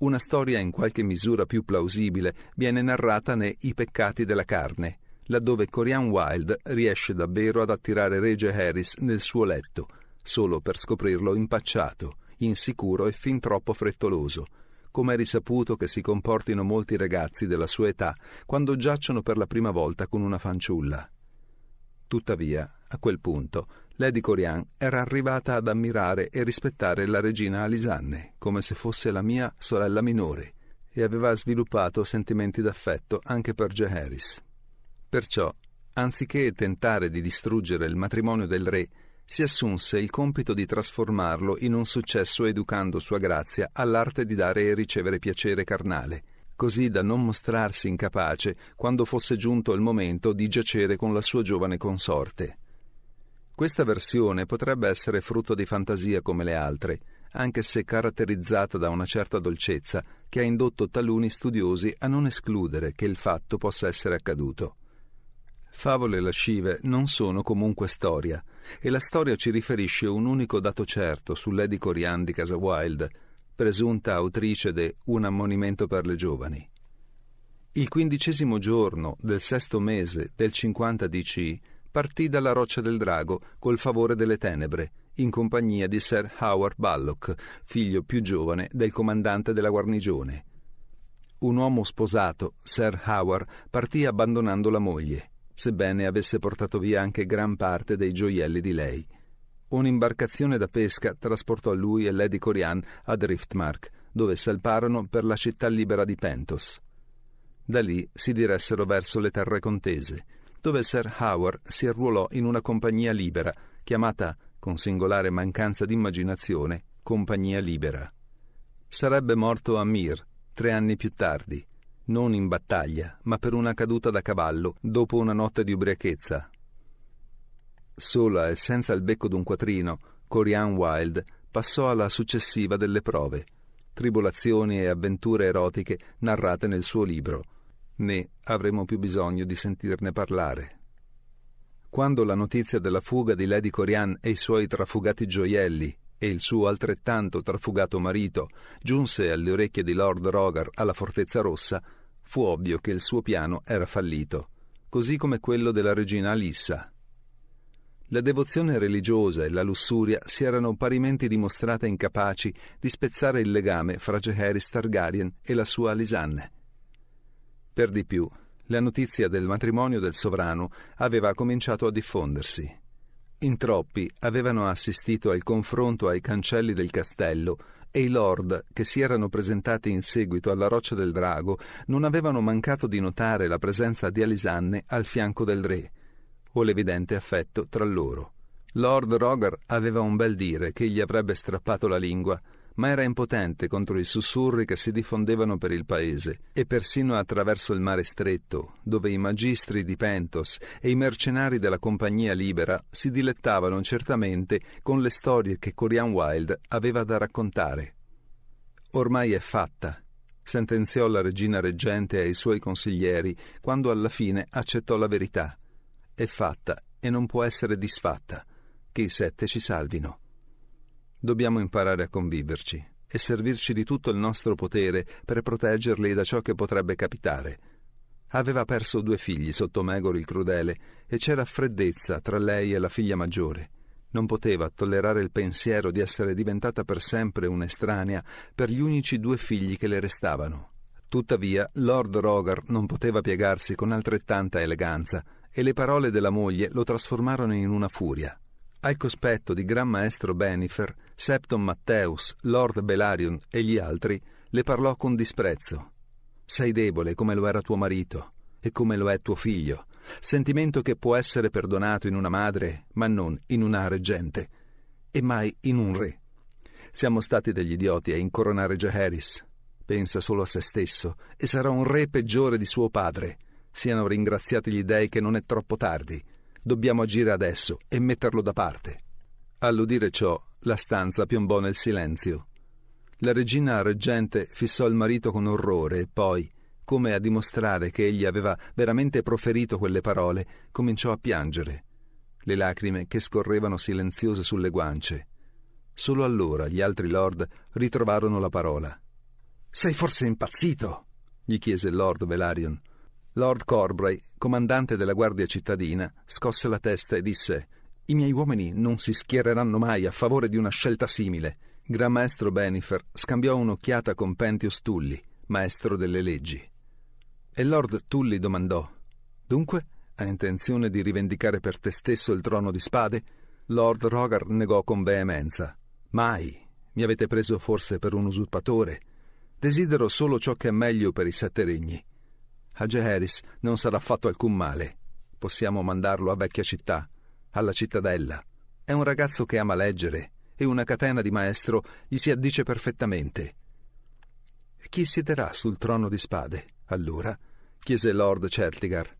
Una storia in qualche misura più plausibile viene narrata ne I peccati della carne, laddove Corian Wilde riesce davvero ad attirare Regge Harris nel suo letto, solo per scoprirlo impacciato, insicuro e fin troppo frettoloso, come è risaputo che si comportino molti ragazzi della sua età quando giacciono per la prima volta con una fanciulla. Tuttavia, a quel punto, Lady Corian era arrivata ad ammirare e rispettare la regina Alisanne come se fosse la mia sorella minore e aveva sviluppato sentimenti d'affetto anche per Geheris. Perciò, anziché tentare di distruggere il matrimonio del re, si assunse il compito di trasformarlo in un successo educando sua grazia all'arte di dare e ricevere piacere carnale, così da non mostrarsi incapace quando fosse giunto il momento di giacere con la sua giovane consorte. Questa versione potrebbe essere frutto di fantasia come le altre, anche se caratterizzata da una certa dolcezza che ha indotto taluni studiosi a non escludere che il fatto possa essere accaduto. Favole lascive non sono comunque storia, e la storia ci riferisce un unico dato certo su Lady Corian di Casa Wilde, presunta autrice de Un ammonimento per le giovani. Il quindicesimo giorno del sesto mese del 50 DC partì dalla roccia del drago col favore delle tenebre, in compagnia di Sir Howard Ballock, figlio più giovane del comandante della guarnigione. Un uomo sposato, Sir Howard, partì abbandonando la moglie, sebbene avesse portato via anche gran parte dei gioielli di lei. Un'imbarcazione da pesca trasportò lui e Lady Corian a Driftmark, dove salparono per la città libera di Pentos. Da lì si diressero verso le terre contese, dove Sir Howard si arruolò in una compagnia libera, chiamata, con singolare mancanza di immaginazione, Compagnia Libera. Sarebbe morto a Mir, tre anni più tardi, non in battaglia, ma per una caduta da cavallo dopo una notte di ubriachezza. Sola e senza il becco d'un quattrino, Corian Wilde passò alla successiva delle prove, tribolazioni e avventure erotiche narrate nel suo libro – né avremo più bisogno di sentirne parlare. Quando la notizia della fuga di Lady Corian e i suoi trafugati gioielli e il suo altrettanto trafugato marito giunse alle orecchie di Lord Rogar alla Fortezza Rossa, fu ovvio che il suo piano era fallito, così come quello della regina Alissa. La devozione religiosa e la lussuria si erano parimenti dimostrate incapaci di spezzare il legame fra Geheris Targaryen e la sua Alisanne per di più, la notizia del matrimonio del sovrano aveva cominciato a diffondersi. In troppi avevano assistito al confronto ai cancelli del castello e i lord che si erano presentati in seguito alla roccia del drago non avevano mancato di notare la presenza di Alisanne al fianco del re o l'evidente affetto tra loro. Lord Roger aveva un bel dire che gli avrebbe strappato la lingua, ma era impotente contro i sussurri che si diffondevano per il paese e persino attraverso il mare stretto, dove i magistri di Pentos e i mercenari della Compagnia Libera si dilettavano certamente con le storie che Corian Wilde aveva da raccontare. Ormai è fatta, sentenziò la regina reggente ai suoi consiglieri quando alla fine accettò la verità. È fatta e non può essere disfatta. Che i sette ci salvino. Dobbiamo imparare a conviverci e servirci di tutto il nostro potere per proteggerli da ciò che potrebbe capitare. Aveva perso due figli sotto Megori il crudele e c'era freddezza tra lei e la figlia maggiore. Non poteva tollerare il pensiero di essere diventata per sempre un'estranea per gli unici due figli che le restavano. Tuttavia, Lord Rogar non poteva piegarsi con altrettanta eleganza e le parole della moglie lo trasformarono in una furia al cospetto di Gran Maestro Benifer, Septon Matteus, Lord Belarion e gli altri, le parlò con disprezzo. Sei debole come lo era tuo marito e come lo è tuo figlio, sentimento che può essere perdonato in una madre, ma non in una reggente, e mai in un re. Siamo stati degli idioti a incoronare Jaehaerys. Pensa solo a se stesso e sarà un re peggiore di suo padre. Siano ringraziati gli dei che non è troppo tardi. Dobbiamo agire adesso e metterlo da parte. All'udire ciò, la stanza piombò nel silenzio. La regina reggente fissò il marito con orrore e poi, come a dimostrare che egli aveva veramente proferito quelle parole, cominciò a piangere. Le lacrime che scorrevano silenziose sulle guance. Solo allora gli altri lord ritrovarono la parola. Sei forse impazzito? gli chiese Lord Velarion. Lord Corbray, comandante della guardia cittadina, scosse la testa e disse I miei uomini non si schiereranno mai a favore di una scelta simile. Gran maestro Benifer scambiò un'occhiata con Pentius Tully, maestro delle leggi. E Lord Tully domandò Dunque, ha intenzione di rivendicare per te stesso il trono di spade? Lord Rogar negò con veemenza. Mai. Mi avete preso forse per un usurpatore. Desidero solo ciò che è meglio per i sette regni. A Jeheris non sarà fatto alcun male. Possiamo mandarlo a vecchia città, alla cittadella. È un ragazzo che ama leggere e una catena di maestro gli si addice perfettamente. E Chi siederà sul trono di spade, allora? chiese Lord Certigar.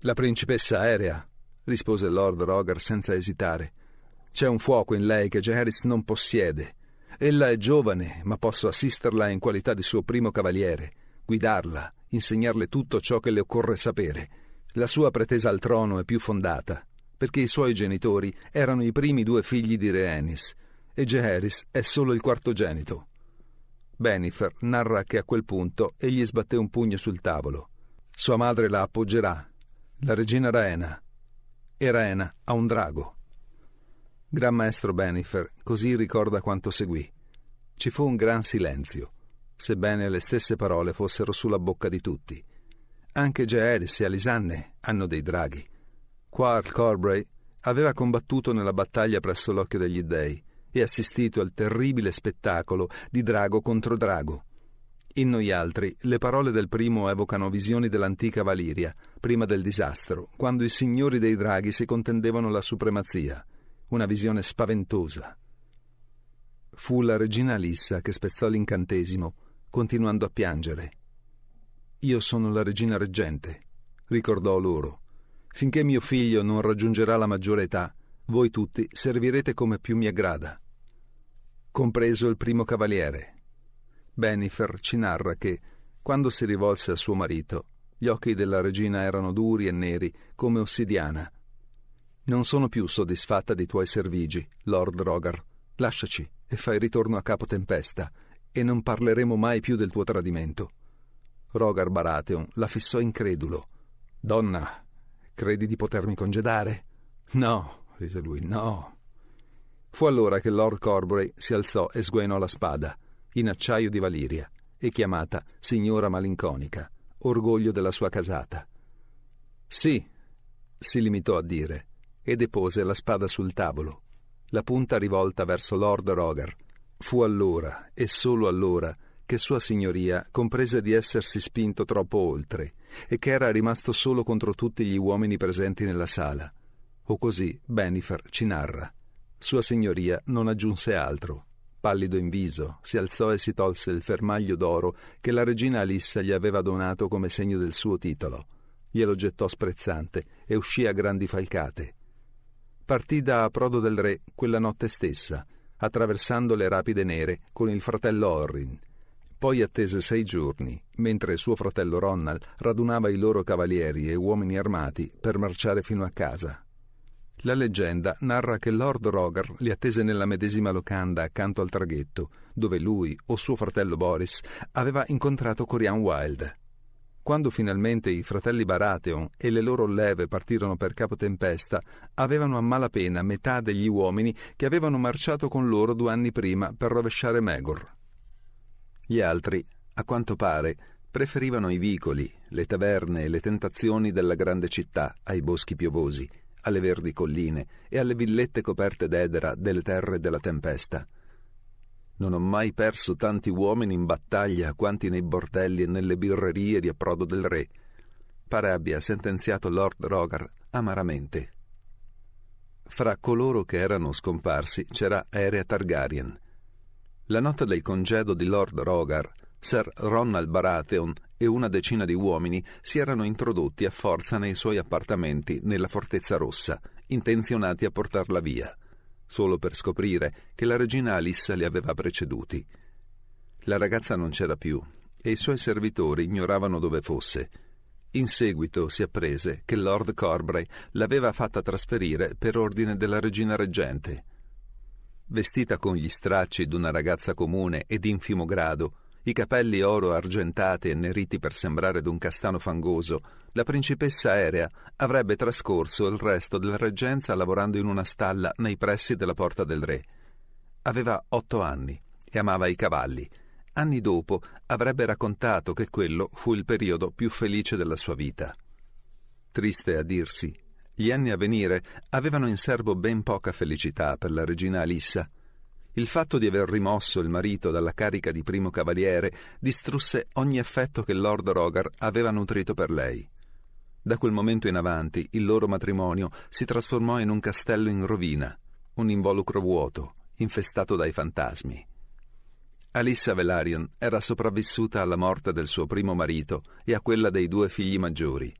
La principessa aerea, rispose Lord Rogar senza esitare. C'è un fuoco in lei che Jeheris non possiede. Ella è giovane, ma posso assisterla in qualità di suo primo cavaliere guidarla, insegnarle tutto ciò che le occorre sapere. La sua pretesa al trono è più fondata, perché i suoi genitori erano i primi due figli di Rhaenys, e Geheris è solo il quarto genito. Benifer narra che a quel punto egli sbatté un pugno sul tavolo. Sua madre la appoggerà, la regina Raena. E Raena ha un drago. Gran maestro Benifer così ricorda quanto seguì. Ci fu un gran silenzio sebbene le stesse parole fossero sulla bocca di tutti. Anche Jaeris e Alisanne hanno dei draghi. Quark Corbray aveva combattuto nella battaglia presso l'occhio degli dei e assistito al terribile spettacolo di drago contro drago. In noi altri le parole del primo evocano visioni dell'antica Valiria, prima del disastro, quando i signori dei draghi si contendevano la supremazia. Una visione spaventosa. Fu la regina Alissa che spezzò l'incantesimo continuando a piangere. Io sono la regina reggente, ricordò loro. Finché mio figlio non raggiungerà la maggiore età, voi tutti servirete come più mi aggrada. Compreso il primo cavaliere. Benifer ci narra che, quando si rivolse a suo marito, gli occhi della regina erano duri e neri come ossidiana. Non sono più soddisfatta dei tuoi servigi, Lord Rogar. Lasciaci e fai ritorno a capo tempesta e non parleremo mai più del tuo tradimento. Rogar Baratheon la fissò incredulo. Donna, credi di potermi congedare? No, rise lui, no. Fu allora che Lord Corbury si alzò e sguainò la spada, in acciaio di Valiria, e chiamata Signora Malinconica, orgoglio della sua casata. Sì, si limitò a dire, e depose la spada sul tavolo, la punta rivolta verso Lord Rogar, Fu allora, e solo allora, che Sua Signoria comprese di essersi spinto troppo oltre e che era rimasto solo contro tutti gli uomini presenti nella sala. O così Benifer ci narra. Sua Signoria non aggiunse altro. Pallido in viso, si alzò e si tolse il fermaglio d'oro che la regina Alissa gli aveva donato come segno del suo titolo. Glielo gettò sprezzante e uscì a grandi falcate. Partì da Prodo del Re quella notte stessa – attraversando le rapide nere con il fratello Orrin. Poi attese sei giorni, mentre suo fratello Ronald radunava i loro cavalieri e uomini armati per marciare fino a casa. La leggenda narra che Lord Roger li attese nella medesima locanda accanto al traghetto, dove lui o suo fratello Boris aveva incontrato Corian Wilde. Quando finalmente i fratelli Baratheon e le loro leve partirono per Capo Tempesta, avevano a malapena metà degli uomini che avevano marciato con loro due anni prima per rovesciare Megor. Gli altri, a quanto pare, preferivano i vicoli, le taverne e le tentazioni della grande città ai boschi piovosi, alle verdi colline e alle villette coperte d'edera delle terre della tempesta. Non ho mai perso tanti uomini in battaglia quanti nei bordelli e nelle birrerie di approdo del re. Pare abbia sentenziato Lord Rogar amaramente. Fra coloro che erano scomparsi c'era Aerea Targaryen. La notte del congedo di Lord Rogar, Sir Ronald Baratheon e una decina di uomini si erano introdotti a forza nei suoi appartamenti nella Fortezza Rossa, intenzionati a portarla via solo per scoprire che la regina Alissa li aveva preceduti. La ragazza non c'era più e i suoi servitori ignoravano dove fosse. In seguito si apprese che Lord Corbray l'aveva fatta trasferire per ordine della regina reggente. Vestita con gli stracci d'una ragazza comune e di infimo grado, i capelli oro argentati e neriti per sembrare d'un castano fangoso, la principessa aerea avrebbe trascorso il resto della reggenza lavorando in una stalla nei pressi della porta del re. Aveva otto anni e amava i cavalli. Anni dopo avrebbe raccontato che quello fu il periodo più felice della sua vita. Triste a dirsi, gli anni a venire avevano in serbo ben poca felicità per la regina Alissa, il fatto di aver rimosso il marito dalla carica di primo cavaliere distrusse ogni affetto che Lord Rogar aveva nutrito per lei. Da quel momento in avanti il loro matrimonio si trasformò in un castello in rovina, un involucro vuoto, infestato dai fantasmi. Alissa Velarion era sopravvissuta alla morte del suo primo marito e a quella dei due figli maggiori.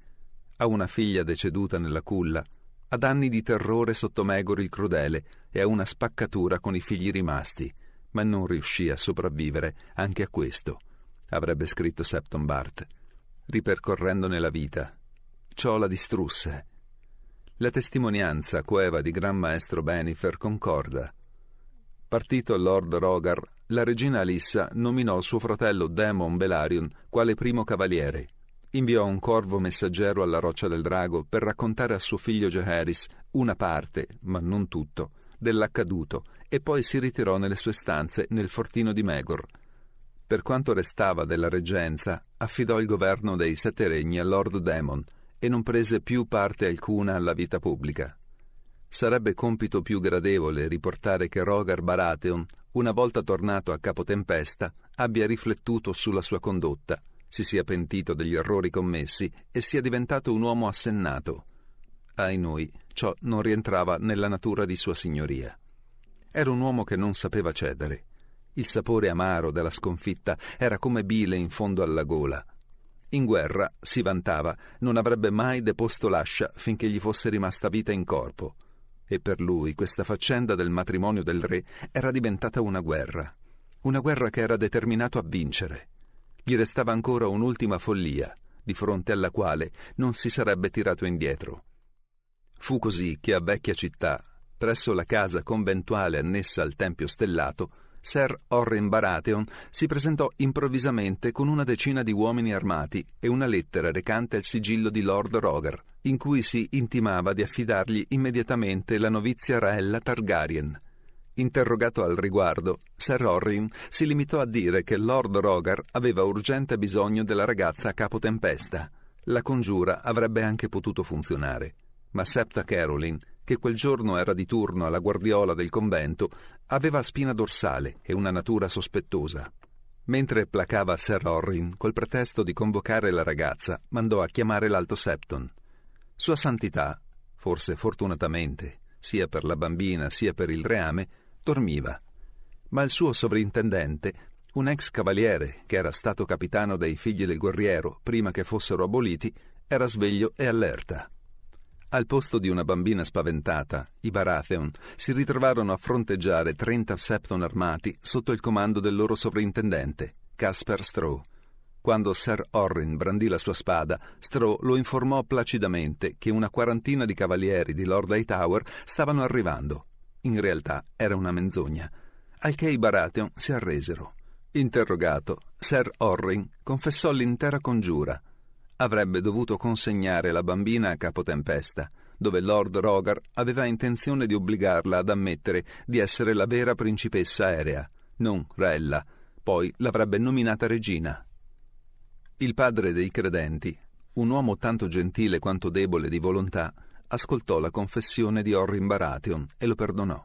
A una figlia deceduta nella culla ad anni di terrore sotto Megor il crudele e a una spaccatura con i figli rimasti, ma non riuscì a sopravvivere anche a questo, avrebbe scritto Septon Bart, ripercorrendone la vita. Ciò la distrusse. La testimonianza coeva di Gran Maestro Benifer concorda. Partito Lord Rogar, la regina Alissa nominò suo fratello Demon Belarion quale primo cavaliere inviò un corvo messaggero alla roccia del drago per raccontare a suo figlio Geheris una parte, ma non tutto, dell'accaduto e poi si ritirò nelle sue stanze nel fortino di Megor. Per quanto restava della reggenza, affidò il governo dei sette regni a Lord Demon e non prese più parte alcuna alla vita pubblica. Sarebbe compito più gradevole riportare che Rogar Baratheon, una volta tornato a Capotempesta, abbia riflettuto sulla sua condotta si sia pentito degli errori commessi e sia diventato un uomo assennato. Ai noi ciò non rientrava nella natura di Sua Signoria. Era un uomo che non sapeva cedere. Il sapore amaro della sconfitta era come bile in fondo alla gola. In guerra, si vantava, non avrebbe mai deposto l'ascia finché gli fosse rimasta vita in corpo. E per lui questa faccenda del matrimonio del re era diventata una guerra. Una guerra che era determinato a vincere. Gli restava ancora un'ultima follia, di fronte alla quale non si sarebbe tirato indietro. Fu così che a vecchia città, presso la casa conventuale annessa al Tempio Stellato, Sir Orrin Baratheon si presentò improvvisamente con una decina di uomini armati e una lettera recante il sigillo di Lord Roger, in cui si intimava di affidargli immediatamente la novizia Raella Targaryen, Interrogato al riguardo, Sir Orrin si limitò a dire che Lord Rogar aveva urgente bisogno della ragazza a capo tempesta. La congiura avrebbe anche potuto funzionare, ma Septa Caroline, che quel giorno era di turno alla guardiola del convento, aveva spina dorsale e una natura sospettosa. Mentre placava Sir Orrin col pretesto di convocare la ragazza, mandò a chiamare l'alto Septon. Sua santità, forse fortunatamente, sia per la bambina sia per il reame, dormiva, ma il suo sovrintendente, un ex cavaliere che era stato capitano dei figli del guerriero prima che fossero aboliti, era sveglio e allerta. Al posto di una bambina spaventata, i Baratheon si ritrovarono a fronteggiare 30 Septon armati sotto il comando del loro sovrintendente, Casper Stroh. Quando Sir Orrin brandì la sua spada, Stroh lo informò placidamente che una quarantina di cavalieri di Lord Hightower stavano arrivando in realtà era una menzogna, al che i Baratheon si arresero. Interrogato, Sir Orrin confessò l'intera congiura. Avrebbe dovuto consegnare la bambina a Capotempesta, dove Lord Rogar aveva intenzione di obbligarla ad ammettere di essere la vera principessa aerea, non Raella, poi l'avrebbe nominata regina. Il padre dei credenti, un uomo tanto gentile quanto debole di volontà, ascoltò la confessione di Orrin Baratheon e lo perdonò.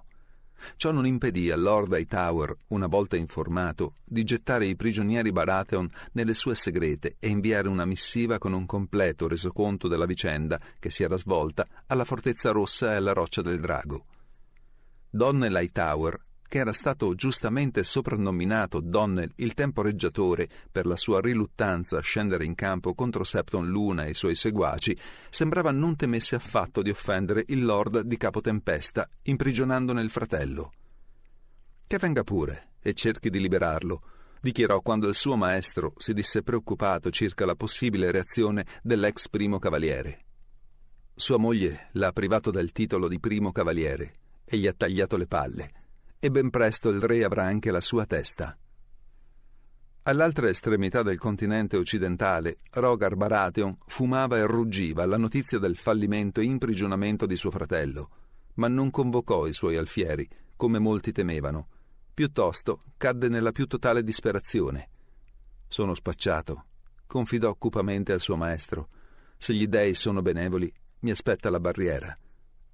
Ciò non impedì a Lord Hightower, una volta informato, di gettare i prigionieri Baratheon nelle sue segrete e inviare una missiva con un completo resoconto della vicenda che si era svolta alla Fortezza Rossa e alla Roccia del Drago. Donnell Hightower che era stato giustamente soprannominato Donnell il temporeggiatore per la sua riluttanza a scendere in campo contro Septon Luna e i suoi seguaci, sembrava non temesse affatto di offendere il Lord di Capotempesta, imprigionandone il fratello. Che venga pure e cerchi di liberarlo, dichiarò quando il suo maestro si disse preoccupato circa la possibile reazione dell'ex primo cavaliere. Sua moglie l'ha privato del titolo di primo cavaliere e gli ha tagliato le palle e ben presto il re avrà anche la sua testa. All'altra estremità del continente occidentale, Rogar Baratheon fumava e ruggiva alla notizia del fallimento e imprigionamento di suo fratello, ma non convocò i suoi alfieri, come molti temevano. Piuttosto cadde nella più totale disperazione. Sono spacciato, confidò cupamente al suo maestro. Se gli dei sono benevoli, mi aspetta la barriera.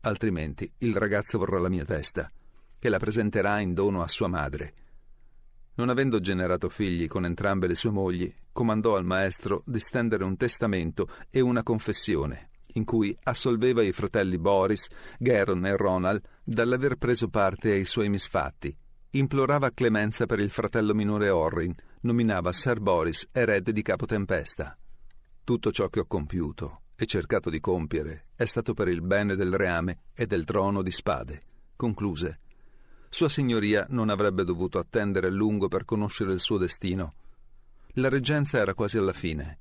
Altrimenti il ragazzo vorrà la mia testa che la presenterà in dono a sua madre. Non avendo generato figli con entrambe le sue mogli, comandò al maestro di stendere un testamento e una confessione, in cui assolveva i fratelli Boris, Geron e Ronald dall'aver preso parte ai suoi misfatti. Implorava clemenza per il fratello minore Orrin, nominava Sir Boris erede di Capotempesta. Tutto ciò che ho compiuto e cercato di compiere è stato per il bene del reame e del trono di spade, concluse sua Signoria non avrebbe dovuto attendere a lungo per conoscere il suo destino. La reggenza era quasi alla fine.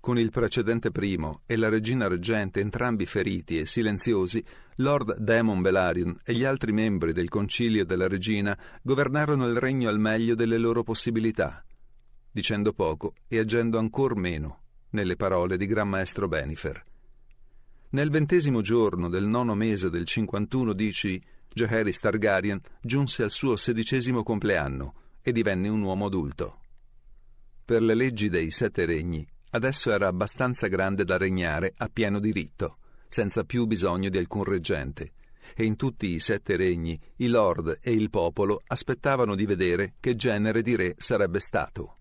Con il precedente primo e la regina reggente entrambi feriti e silenziosi, Lord Damon Velaryon e gli altri membri del concilio della regina governarono il regno al meglio delle loro possibilità, dicendo poco e agendo ancor meno, nelle parole di Gran Maestro Benifer. Nel ventesimo giorno del nono mese del 51 dici Jaehaerys Targaryen giunse al suo sedicesimo compleanno e divenne un uomo adulto. Per le leggi dei Sette Regni, adesso era abbastanza grande da regnare a pieno diritto, senza più bisogno di alcun reggente, e in tutti i Sette Regni i lord e il popolo aspettavano di vedere che genere di re sarebbe stato.